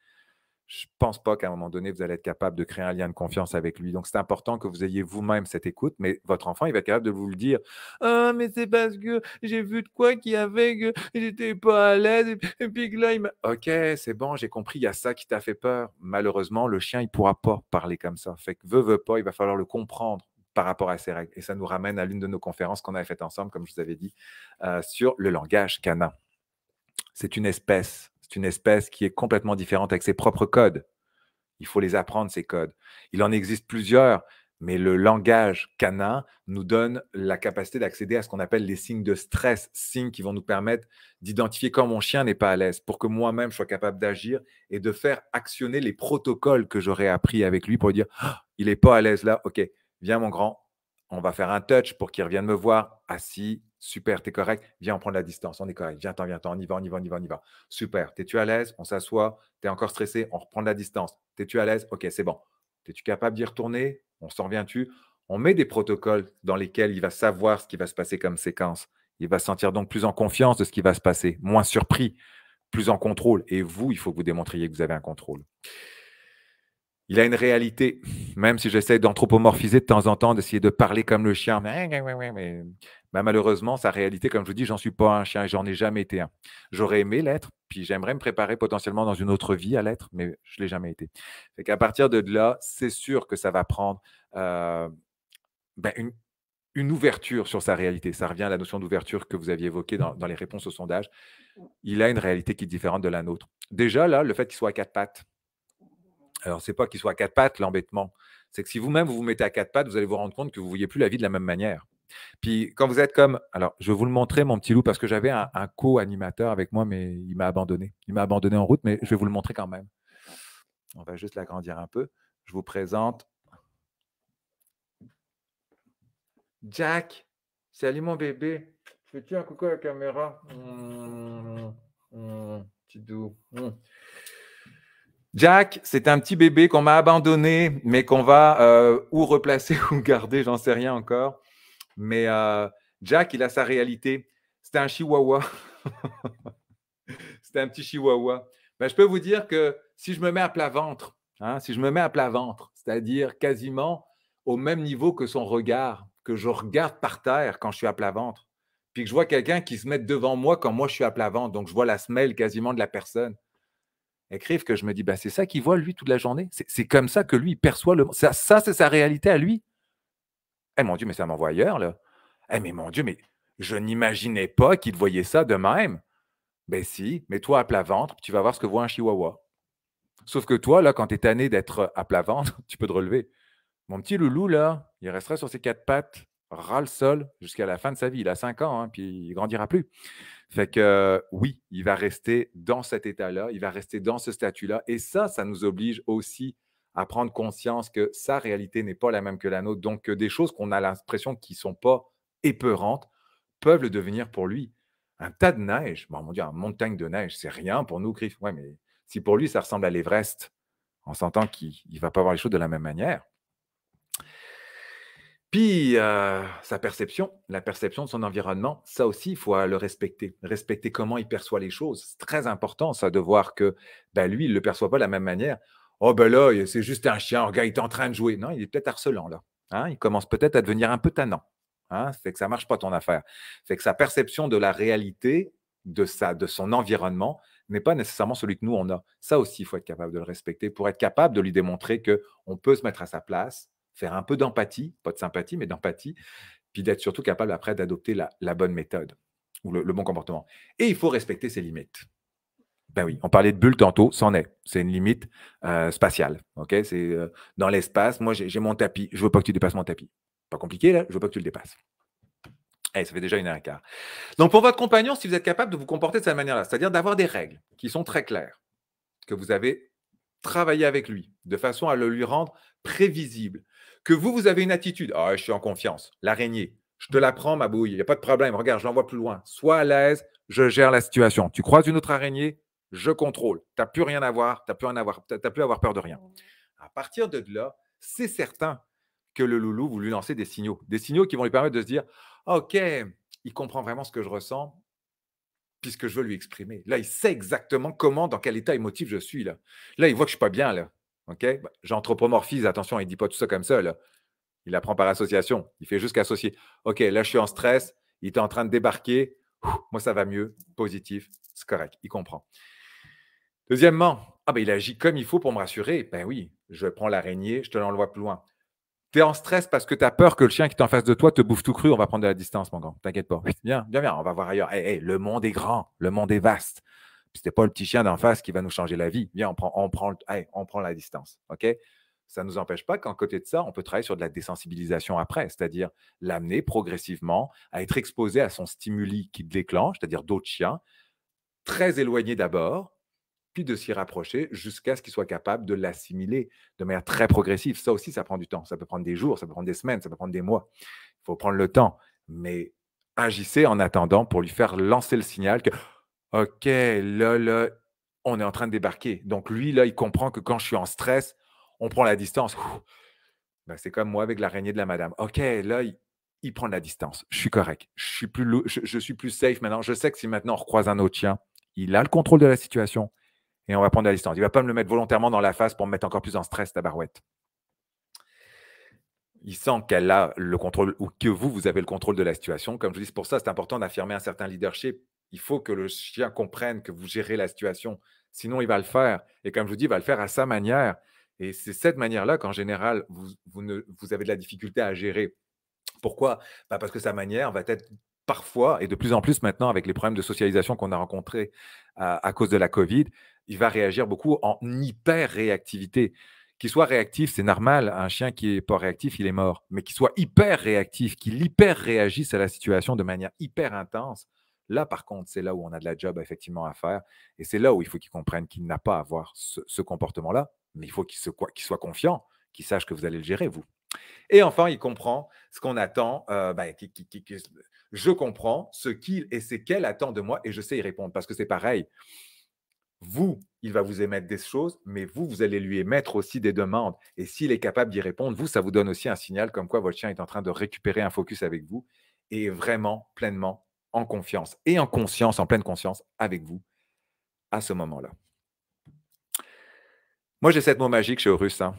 je pense pas qu'à un moment donné, vous allez être capable de créer un lien de confiance avec lui. Donc, c'est important que vous ayez vous-même cette écoute, mais votre enfant, il va être capable de vous le dire. Ah, mais c'est parce que j'ai vu de quoi qu'il y avait, que j'étais pas à l'aise, et puis là, il Ok, c'est bon, j'ai compris, il y a ça qui t'a fait peur. Malheureusement, le chien, il pourra pas parler comme ça. Fait que veut, veut pas, il va falloir le comprendre par rapport à ses règles. Et ça nous ramène à l'une de nos conférences qu'on avait faites ensemble, comme je vous avais dit, euh, sur le langage canin. C'est une espèce c'est une espèce qui est complètement différente avec ses propres codes. Il faut les apprendre, ces codes. Il en existe plusieurs, mais le langage canin nous donne la capacité d'accéder à ce qu'on appelle les signes de stress, signes qui vont nous permettre d'identifier quand mon chien n'est pas à l'aise, pour que moi-même je sois capable d'agir et de faire actionner les protocoles que j'aurais appris avec lui pour dire ah, il n'est pas à l'aise là, ok, viens mon grand, on va faire un touch pour qu'il revienne me voir. Assis, ah super, t'es correct. Viens, on prend de la distance, on est correct. Viens, attends, viens, attends, on y va, on y va, on y va, on y va. Super, t'es-tu à l'aise On s'assoit, t'es encore stressé, on reprend de la distance. T'es-tu à l'aise Ok, c'est bon. T'es-tu capable d'y retourner On s'en vient tu On met des protocoles dans lesquels il va savoir ce qui va se passer comme séquence. Il va se sentir donc plus en confiance de ce qui va se passer, moins surpris, plus en contrôle. Et vous, il faut que vous démontriez que vous avez un contrôle il a une réalité, même si j'essaie d'anthropomorphiser de temps en temps, d'essayer de parler comme le chien, mais, bah, malheureusement, sa réalité, comme je vous dis, j'en suis pas un chien et j'en ai jamais été un. J'aurais aimé l'être, puis j'aimerais me préparer potentiellement dans une autre vie à l'être, mais je l'ai jamais été. Fait qu'à partir de là, c'est sûr que ça va prendre euh, ben, une, ouverture sur sa réalité. Ça revient à la notion d'ouverture que vous aviez évoquée dans, dans, les réponses au sondage. Il a une réalité qui est différente de la nôtre. Déjà, là, le fait qu'il soit à quatre pattes, alors, ce n'est pas qu'il soit à quatre pattes, l'embêtement. C'est que si vous-même, vous vous mettez à quatre pattes, vous allez vous rendre compte que vous ne voyez plus la vie de la même manière. Puis quand vous êtes comme, alors je vais vous le montrer, mon petit loup, parce que j'avais un, co-animateur avec moi, mais il m'a abandonné. Il m'a abandonné en route, mais je vais vous le montrer quand même. On va juste l'agrandir un peu. Je vous présente Jack. Salut mon bébé. Fais-tu un coucou à la caméra mmh, mmh, mmh, Petit doux. Jack, c'est un petit bébé qu'on m'a abandonné, mais qu'on va euh, ou replacer ou garder, j'en sais rien encore. Mais euh, Jack, il a sa réalité. C'était un chihuahua. C'était un petit chihuahua. Ben, je peux vous dire que si je me mets à plat ventre, hein, si je me mets à plat ventre, c'est-à-dire quasiment au même niveau que son regard, que je regarde par terre quand je suis à plat ventre, puis que je vois quelqu'un qui se met devant moi quand moi je suis à plat ventre, donc je vois la semelle quasiment de la personne écrivent que je me dis, bah, c'est ça qu'il voit lui toute la journée. C'est comme ça que lui il perçoit le monde. Ça, ça c'est sa réalité à lui. Eh mon Dieu, mais ça m'envoie ailleurs, là. Eh mais mon Dieu, mais je n'imaginais pas qu'il voyait ça de même. Ben si, mets-toi à plat ventre, tu vas voir ce que voit un chihuahua. Sauf que toi, là, quand tu es tanné d'être à plat ventre, tu peux te relever. Mon petit loulou, là, il resterait sur ses quatre pattes râle seul jusqu'à la fin de sa vie. Il a 5 ans, hein, puis il grandira plus. Fait que euh, oui, il va rester dans cet état-là, il va rester dans ce statut-là. Et ça, ça nous oblige aussi à prendre conscience que sa réalité n'est pas la même que la nôtre. Donc, des choses qu'on a l'impression qui ne sont pas épeurantes peuvent le devenir pour lui. Un tas de neige, bon, mon Dieu, une montagne de neige, c'est rien pour nous, Griff. Ouais, mais si pour lui, ça ressemble à l'Everest, en sentant qu'il ne va pas voir les choses de la même manière. Puis, euh, sa perception, la perception de son environnement, ça aussi, il faut euh, le respecter. Respecter comment il perçoit les choses. C'est très important, ça, de voir que bah, lui, il ne le perçoit pas de la même manière. Oh, ben là, c'est juste un chien, regarde, il est en train de jouer. Non, il est peut-être harcelant, là. Hein, il commence peut-être à devenir un peu tannant. Hein, c'est que ça ne marche pas, ton affaire. C'est que sa perception de la réalité, de, sa, de son environnement, n'est pas nécessairement celui que nous, on a. Ça aussi, il faut être capable de le respecter pour être capable de lui démontrer qu'on peut se mettre à sa place, faire un peu d'empathie, pas de sympathie, mais d'empathie, puis d'être surtout capable après d'adopter la, bonne méthode ou le, bon comportement. Et il faut respecter ses limites. Ben oui, on parlait de bulle tantôt, c'en est. C'est une limite euh, spatiale. Ok, c'est euh, dans l'espace. Moi, j'ai mon tapis. Je ne veux pas que tu dépasses mon tapis. Pas compliqué là. Je veux pas que tu le dépasses. Eh, ça fait déjà une heure et quart. Donc, pour votre compagnon, si vous êtes capable de vous comporter de cette manière-là, c'est-à-dire d'avoir des règles qui sont très claires, que vous avez travaillé avec lui, de façon à le lui rendre prévisible, que vous, vous avez une attitude. Ah, je suis en confiance. L'araignée, je te la prends, ma bouille. Il n'y a pas de problème. Regarde, je l'envoie plus loin. Sois à l'aise, je gère la situation. Tu croises une autre araignée, je contrôle. Tu n'as plus rien à voir. Tu n'as plus, à avoir, plus avoir peur de rien. À partir de là, c'est certain que le loulou, vous lui lancez des signaux. Des signaux qui vont lui permettre de se dire OK, il comprend vraiment ce que je ressens puisque je veux lui exprimer. Là, il sait exactement comment, dans quel état émotif je suis. Là, là il voit que je ne suis pas bien. Là. OK? Bah, j'anthropomorphise, attention, il ne dit pas tout ça comme ça. Il apprend par association. Il fait juste qu'associer. OK, là, je suis en stress. Il est en train de débarquer. moi, ça va mieux. Positif. C'est correct. Il comprend. Deuxièmement, ah ben, il agit comme il faut pour me rassurer. Ben oui, je prends l'araignée, je te l'envoie plus loin. Tu es en stress parce que tu as peur que le chien qui est en face de toi te bouffe tout cru. On va prendre de la distance, mon grand. T'inquiète pas. Viens, viens, On va voir ailleurs. Eh, eh, le monde est grand. Le monde est vaste. C'était pas le petit chien d'en face qui va nous changer la vie. Viens, on prend, on prend, on prend la distance. OK? Ça ne nous empêche pas qu'en côté de ça, on peut travailler sur de la désensibilisation après, c'est-à-dire l'amener progressivement à être exposé à son stimuli qui déclenche, c'est-à-dire d'autres chiens, très éloignés d'abord, puis de s'y rapprocher jusqu'à ce qu'il soit capable de l'assimiler de manière très progressive. Ça aussi, ça prend du temps. Ça peut prendre des jours, ça peut prendre des semaines, ça peut prendre des mois. Il faut prendre le temps. Mais agissez en attendant pour lui faire lancer le signal que OK, là, là, on est en train de débarquer. Donc lui, là, il comprend que quand je suis en stress, on prend la distance. Ben, c'est comme moi avec l'araignée de la madame. OK, là, il, prend la distance. Je suis correct. Je suis, plus, safe maintenant. Je sais que si maintenant on recroise un autre chien, il a le contrôle de la situation et on va prendre la distance. Il ne va pas me le mettre volontairement dans la face pour me mettre encore plus en stress, ta barouette. Il sent qu'elle a le contrôle ou que vous, vous avez le contrôle de la situation. Comme je dis, pour ça, c'est important d'affirmer un certain leadership il faut que le chien comprenne que vous gérez la situation. Sinon, il va le faire. Et comme je vous dis, il va le faire à sa manière. Et c'est cette manière-là qu'en général, vous, avez de la difficulté à gérer. Pourquoi bah, Parce que sa manière va être parfois, et de plus en plus maintenant avec les problèmes de socialisation qu'on a rencontrés à, à, cause de la Covid, il va réagir beaucoup en hyper-réactivité. Qu'il soit réactif, c'est normal. Un chien qui n'est pas réactif, il est mort. Mais qu'il soit hyper réactif, qu'il hyper réagisse à la situation de manière hyper intense, Là, par contre, c'est là où on a de la job effectivement à faire. Et c'est là où il faut qu'il comprenne qu'il n'a pas à avoir ce, comportement-là, mais il faut qu'il soit confiant, qu'il sache que vous allez le gérer, vous. Et enfin, il comprend ce qu'on attend. Euh, ben, je comprends ce qu'il et c'est qu'elle attend de moi et je sais y répondre parce que c'est pareil. Vous, il va vous émettre des choses, mais vous, vous allez lui émettre aussi des demandes. Et s'il est capable d'y répondre, vous, ça vous donne aussi un signal comme quoi votre chien est en train de récupérer un focus avec vous et vraiment pleinement en confiance et en conscience, en pleine conscience avec vous à ce moment-là. Moi, j'ai sept mots magiques chez Horus. Hein.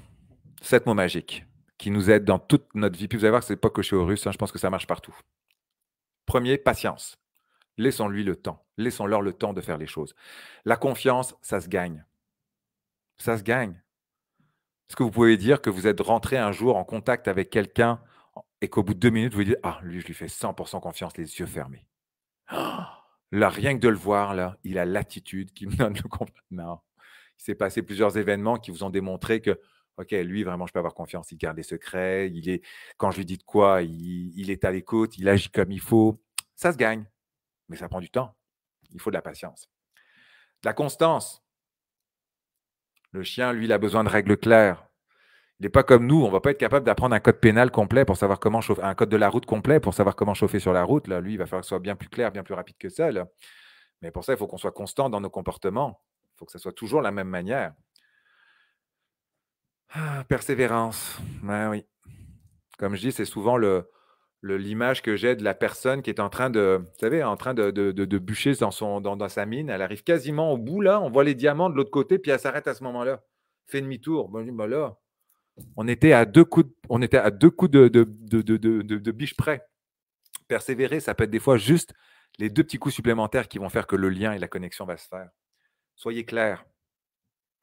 Sept mots magiques qui nous aident dans toute notre vie. vous allez voir que ce n'est pas que chez Horus, hein, je pense que ça marche partout. Premier, patience. Laissons-lui le temps. Laissons-leur le temps de faire les choses. La confiance, ça se gagne. Ça se gagne. Est-ce que vous pouvez dire que vous êtes rentré un jour en contact avec quelqu'un et qu'au bout de deux minutes, vous dites Ah, lui, je lui fais 100% confiance, les yeux fermés Là, rien que de le voir, là, il a l'attitude qui me donne le Non. Il s'est passé plusieurs événements qui vous ont démontré que, OK, lui, vraiment, je peux avoir confiance. Il garde des secrets. Il est, quand je lui dis de quoi, il, il est à l'écoute. Il agit comme il faut. Ça se gagne. Mais ça prend du temps. Il faut de la patience. De la constance. Le chien, lui, il a besoin de règles claires. Il n'est pas comme nous, on ne va pas être capable d'apprendre un code pénal complet pour savoir comment chauffer, un code de la route complet pour savoir comment chauffer sur la route. Là, lui, il va falloir que ce soit bien plus clair, bien plus rapide que ça. Mais pour ça, il faut qu'on soit constant dans nos comportements. Il faut que ça soit toujours la même manière. Ah, persévérance. ben oui. Comme je dis, c'est souvent le, l'image que j'ai de la personne qui est en train de, savez, en train de, bûcher dans, son, dans, sa mine. Elle arrive quasiment au bout, là, on voit les diamants de l'autre côté, puis elle s'arrête à ce moment-là. Fait demi-tour. Bon, bah, là, on était à deux coups, de, on était à deux coups de, biche près. Persévérer, ça peut être des fois juste les deux petits coups supplémentaires qui vont faire que le lien et la connexion va se faire. Soyez clair.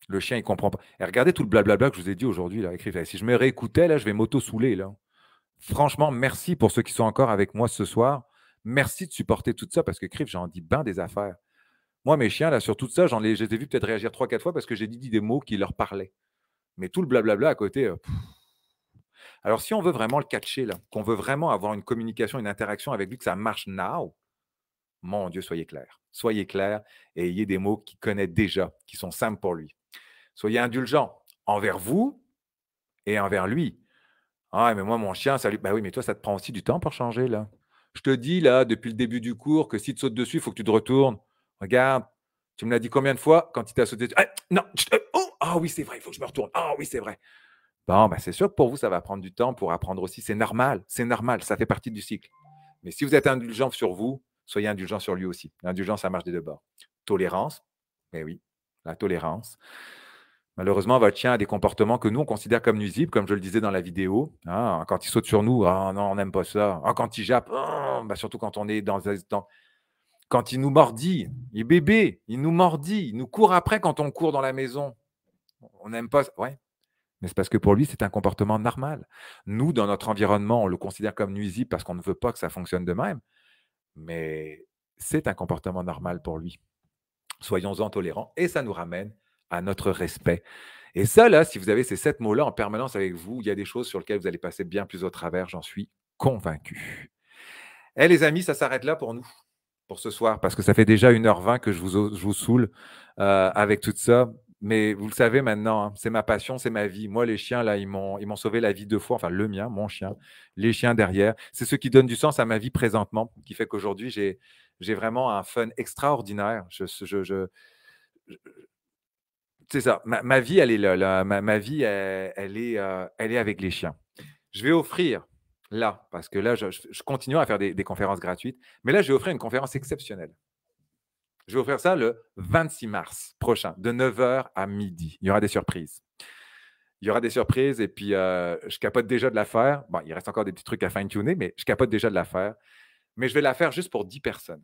Le chien, il comprend pas. Et eh, regardez tout le blablabla que je vous ai dit aujourd'hui. Là, Si je me réécoutais, là, je vais m'auto-souler. Là. Franchement, merci pour ceux qui sont encore avec moi ce soir. Merci de supporter tout ça parce que, Crif, j'en dis ben des affaires. Moi, mes chiens, là, sur tout ça, j'en ai, je les peut-être réagir trois, quatre fois parce que j'ai dit des mots qui leur parlaient. Mais tout le blablabla à côté. Euh, alors, si on veut vraiment le catcher, là, qu'on veut vraiment avoir une communication, une interaction avec lui, que ça marche now, mon Dieu, soyez clair. Soyez clair et ayez des mots qu'il connaît déjà, qui sont simples pour lui. Soyez indulgent envers vous et envers lui. Ah, mais moi, mon chien, ça Ben oui, mais toi, ça te prend aussi du temps pour changer, là. Je te dis, là, depuis le début du cours, que si tu sautes dessus, il faut que tu te retournes. Regarde, tu me l'as dit combien de fois quand tu t'a sauté dessus ah, Non, euh, oh ah oui, c'est vrai, il faut que je me retourne. Ah oui, c'est vrai. Bon, ben, c'est sûr que pour vous, ça va prendre du temps pour apprendre aussi. C'est normal, c'est normal, ça fait partie du cycle. Mais si vous êtes indulgent sur vous, soyez indulgent sur lui aussi. L'indulgence, ça marche des deux bords. Tolérance, mais oui, la tolérance. Malheureusement, votre chien a des comportements que nous, on considère comme nuisibles, comme je le disais dans la vidéo. Hein. quand il saute sur nous, ah non, on n'aime pas ça. Ah, quand il jappe, oh ben, surtout quand on est dans, temps. Quand il nous mordit, il bébé, il nous mordit, il nous court après quand on court dans la maison. On n'aime pas. Ouais. Mais c'est parce que pour lui, c'est un comportement normal. Nous, dans notre environnement, on le considère comme nuisible parce qu'on ne veut pas que ça fonctionne de même. Mais c'est un comportement normal pour lui. Soyons-en tolérants et ça nous ramène à notre respect. Et ça, là, si vous avez ces sept mots-là en permanence avec vous, il y a des choses sur lesquelles vous allez passer bien plus au travers, j'en suis convaincu. Eh les amis, ça s'arrête là pour nous, pour ce soir, parce que ça fait déjà 1h20 que je vous, je vous saoule euh, avec tout ça. Mais vous le savez maintenant, hein, c'est ma passion, c'est ma vie. Moi, les chiens, là, ils m'ont, sauvé la vie deux fois. Enfin, le mien, mon chien, les chiens derrière. C'est ce qui donne du sens à ma vie présentement, qui fait qu'aujourd'hui, j'ai, vraiment un fun extraordinaire. c'est ça. Ma, vie, elle est là. Ma, vie, elle, est, euh, elle est avec les chiens. Je vais offrir là, parce que là, je, continue à faire des, des conférences gratuites, mais là, je vais offrir une conférence exceptionnelle. Je vais vous faire ça le 26 mars prochain, de 9h à midi. Il y aura des surprises. Il y aura des surprises et puis euh, je capote déjà de la faire. Bon, il reste encore des petits trucs à fine-tuner, mais je capote déjà de la faire. Mais je vais la faire juste pour 10 personnes.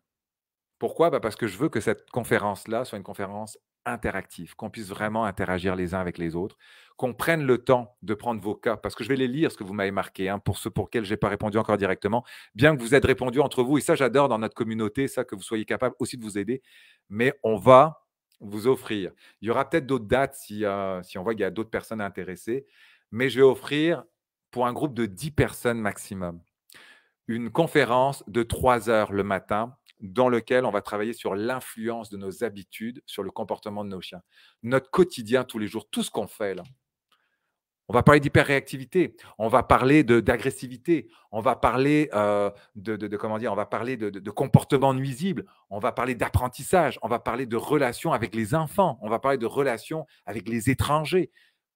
Pourquoi? Bah, parce que je veux que cette conférence-là soit une conférence interactif, qu'on puisse vraiment interagir les uns avec les autres, qu'on prenne le temps de prendre vos cas, parce que je vais les lire, ce que vous m'avez marqué, hein, pour ceux pour lesquels je n'ai pas répondu encore directement, bien que vous êtes répondu entre vous, et ça j'adore dans notre communauté, ça que vous soyez capable aussi de vous aider, mais on va vous offrir. Il y aura peut-être d'autres dates si, euh, si on voit qu'il y a d'autres personnes intéressées, mais je vais offrir pour un groupe de 10 personnes maximum une conférence de 3 heures le matin dans lequel on va travailler sur l'influence de nos habitudes sur le comportement de nos chiens. Notre quotidien tous les jours, tout ce qu'on fait là. On va parler d'hyperréactivité, on va parler d'agressivité, on va parler euh, de, comment dire, on va parler de, de comportement nuisible, on va parler d'apprentissage, on va parler de relations avec les enfants, on va parler de relations avec les étrangers,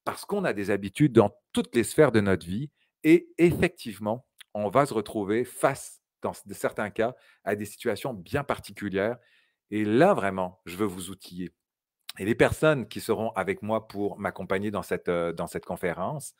parce qu'on a des habitudes dans toutes les sphères de notre vie et effectivement, on va se retrouver face dans certains cas, à des situations bien particulières. Et là, vraiment, je veux vous outiller. Et les personnes qui seront avec moi pour m'accompagner dans cette, dans cette conférence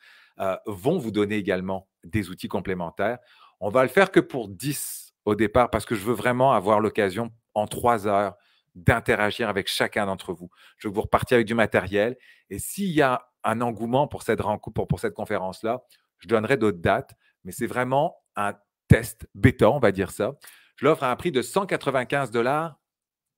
vont vous donner également des outils complémentaires. On va le faire que pour 10 au départ parce que je veux vraiment avoir l'occasion en 3 heures d'interagir avec chacun d'entre vous. Je veux vous repartir avec du matériel. Et s'il y a un engouement pour cette rencontre, pour, pour cette conférence-là, je donnerai d'autres dates, mais c'est vraiment un test bêta, on va dire ça. Je l'offre à un prix de 195 dollars.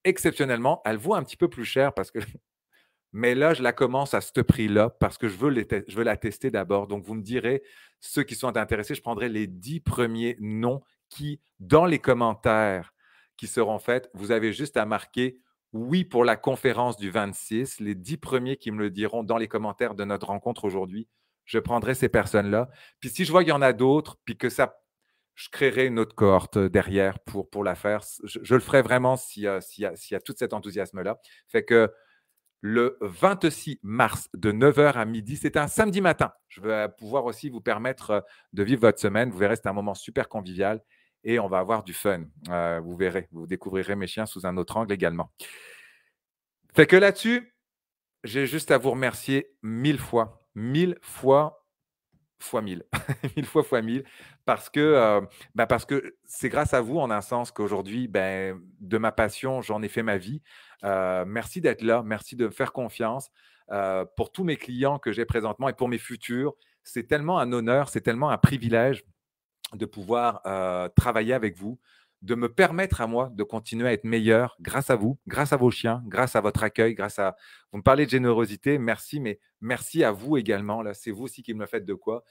Exceptionnellement, elle vaut un petit peu plus cher parce que. Mais là, je la commence à ce prix-là parce que je veux, la tester d'abord. Donc, vous me direz, ceux qui sont intéressés, je prendrai les dix premiers noms qui, dans les commentaires qui seront faits, vous avez juste à marquer oui pour la conférence du 26. Les dix premiers qui me le diront dans les commentaires de notre rencontre aujourd'hui, je prendrai ces personnes-là. Puis si je vois qu'il y en a d'autres, puis que ça je créerai une autre cohorte euh, derrière pour, pour la faire. Je, le ferai vraiment s'il y, a, tout cet enthousiasme-là. Fait que le 26 mars de 9h à midi. C'est un samedi matin. Je vais euh, pouvoir aussi vous permettre euh, de vivre votre semaine. Vous verrez, c'est un moment super convivial et on va avoir du fun. vous verrez, vous découvrirez mes chiens sous un autre angle également. Fait que là-dessus, j'ai juste à vous remercier mille fois, mille fois fois mille. fois fois parce que euh, bah, parce que c'est grâce à vous en un sens qu'aujourd'hui, ben, de ma passion, j'en ai fait ma vie. Euh, merci d'être là, merci de me faire confiance euh, pour tous mes clients que j'ai présentement et pour mes futurs. C'est tellement un honneur, c'est tellement un privilège de pouvoir travailler avec vous, de me permettre à moi de continuer à être meilleur grâce à vous, grâce à vos chiens, grâce à votre accueil, grâce à... Vous me parlez de générosité, merci, mais merci à vous également. Là, c'est vous aussi qui me faites de quoi.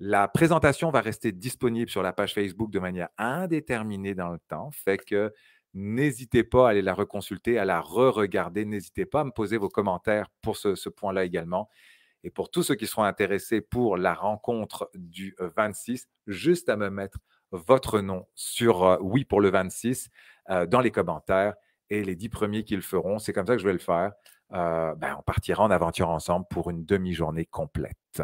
La présentation va rester disponible sur la page Facebook de manière indéterminée dans le temps, fait que n'hésitez pas à aller la reconsulter, à la re-regarder, n'hésitez pas à me poser vos commentaires pour ce, ce point-là également. Et pour tous ceux qui seront intéressés pour la rencontre du 26, euh, juste à me mettre votre nom sur euh, Oui pour le 26 euh, dans les commentaires et les dix premiers qui le feront, c'est comme ça que je vais le faire. Euh, ben, on partira en aventure ensemble pour une demi-journée complète.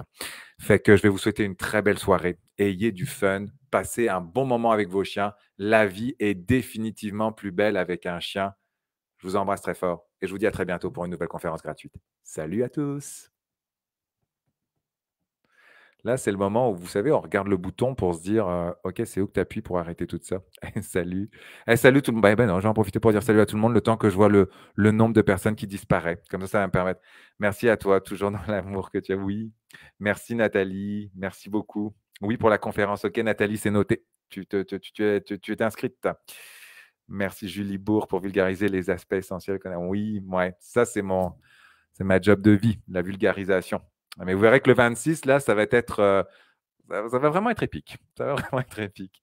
Fait que je vais vous souhaiter une très belle soirée. Ayez du fun, passez un bon moment avec vos chiens. La vie est définitivement plus belle avec un chien. Je vous embrasse très fort et je vous dis à très bientôt pour une nouvelle conférence gratuite. Salut à tous! Là, c'est le moment où, vous savez, on regarde le bouton pour se dire OK, c'est où que tu appuies pour arrêter tout ça eh, Salut. Eh, salut tout le monde. Bah, eh ben j'en je pour dire salut à tout le monde le temps que je vois le, nombre de personnes qui disparaissent. Comme ça, ça va me permettre. Merci à toi, toujours dans l'amour que tu as. Oui. Merci Nathalie. Merci beaucoup. Oui, pour la conférence. OK, Nathalie, c'est noté. Tu, te, tu, es inscrite. Merci Julie Bourg pour vulgariser les aspects essentiels qu'on a. Oui, ouais, ça, c'est mon. C'est ma job de vie, la vulgarisation. Ah, mais vous verrez que le 26, là, ça va être. Euh, ça va vraiment être épique. Ça va vraiment être épique.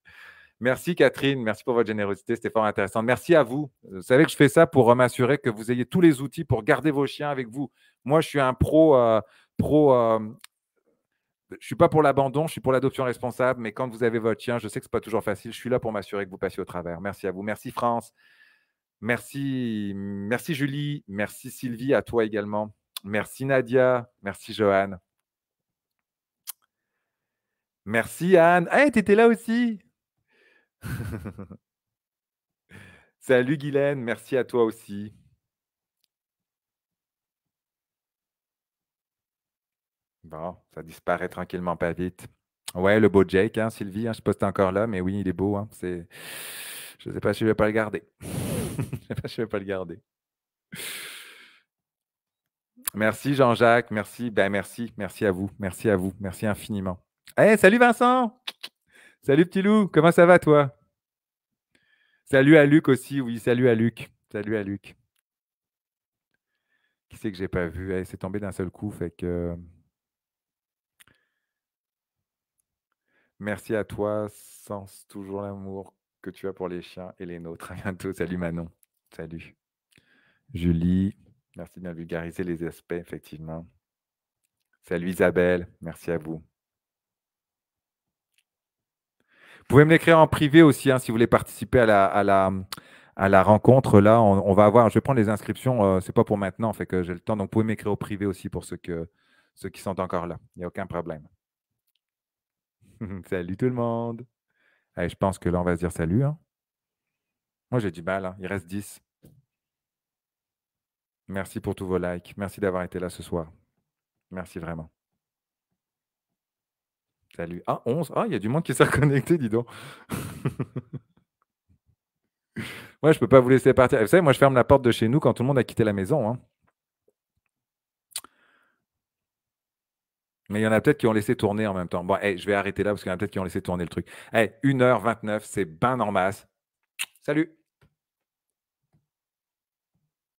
Merci Catherine, merci pour votre générosité, c'était fort intéressant. Merci à vous. Vous savez que je fais ça pour m'assurer que vous ayez tous les outils pour garder vos chiens avec vous. Moi, je suis un pro, euh, pro euh, je ne suis pas pour l'abandon, je suis pour l'adoption responsable, mais quand vous avez votre chien, je sais que ce n'est pas toujours facile, je suis là pour m'assurer que vous passiez au travers. Merci à vous, merci France, merci, merci Julie, merci Sylvie, à toi également. Merci Nadia. Merci Johan. Merci Anne. tu étais là aussi. Salut Guylaine. Merci à toi aussi. Bon, ça disparaît tranquillement, pas vite. Ouais, le beau Jake, hein, Sylvie, hein, je poste encore là, mais oui, il est beau. Hein. c'est... Je ne sais pas si je vais pas le garder. je ne sais pas si je vais pas le garder. Merci Jean-Jacques, merci, ben merci, merci à vous, merci à vous, merci infiniment. Eh, salut Vincent! Salut petit loup, comment ça va toi? Salut à Luc aussi, oui, salut à Luc, salut à Luc. Qui c'est que j'ai pas vu? Eh, c'est tombé d'un seul coup, fait que. Merci à toi, sens toujours l'amour que tu as pour les chiens et les nôtres. À bientôt, salut Manon, salut. Julie. Merci de vulgariser les aspects, effectivement. Salut Isabelle, merci à vous. Vous pouvez me l'écrire en privé aussi hein, si vous voulez participer à la, la, à la rencontre. Là, on, va avoir, je vais prendre les inscriptions, ce euh, c'est pas pour maintenant, fait que j'ai le temps. Donc, vous pouvez m'écrire au privé aussi pour ceux, que, ceux qui sont encore là. Il n'y a aucun problème. salut tout le monde. Eh, je pense que là, on va se dire salut. Hein. Moi, j'ai du mal. Hein. Il reste 10. Merci pour tous vos likes. Merci d'avoir été là ce soir. Merci vraiment. Salut. Ah, 11. Ah, il y a du monde qui s'est reconnecté, dis donc. Moi, je ne peux pas vous laisser partir. Vous savez, moi, je ferme la porte de chez nous quand tout le monde a quitté la maison. Hein. Mais il y en a peut-être qui ont laissé tourner en même temps. Bon, je vais arrêter là parce qu'il y en a peut-être qui ont laissé tourner le truc. Eh, 1h29, c'est bain en masse. Salut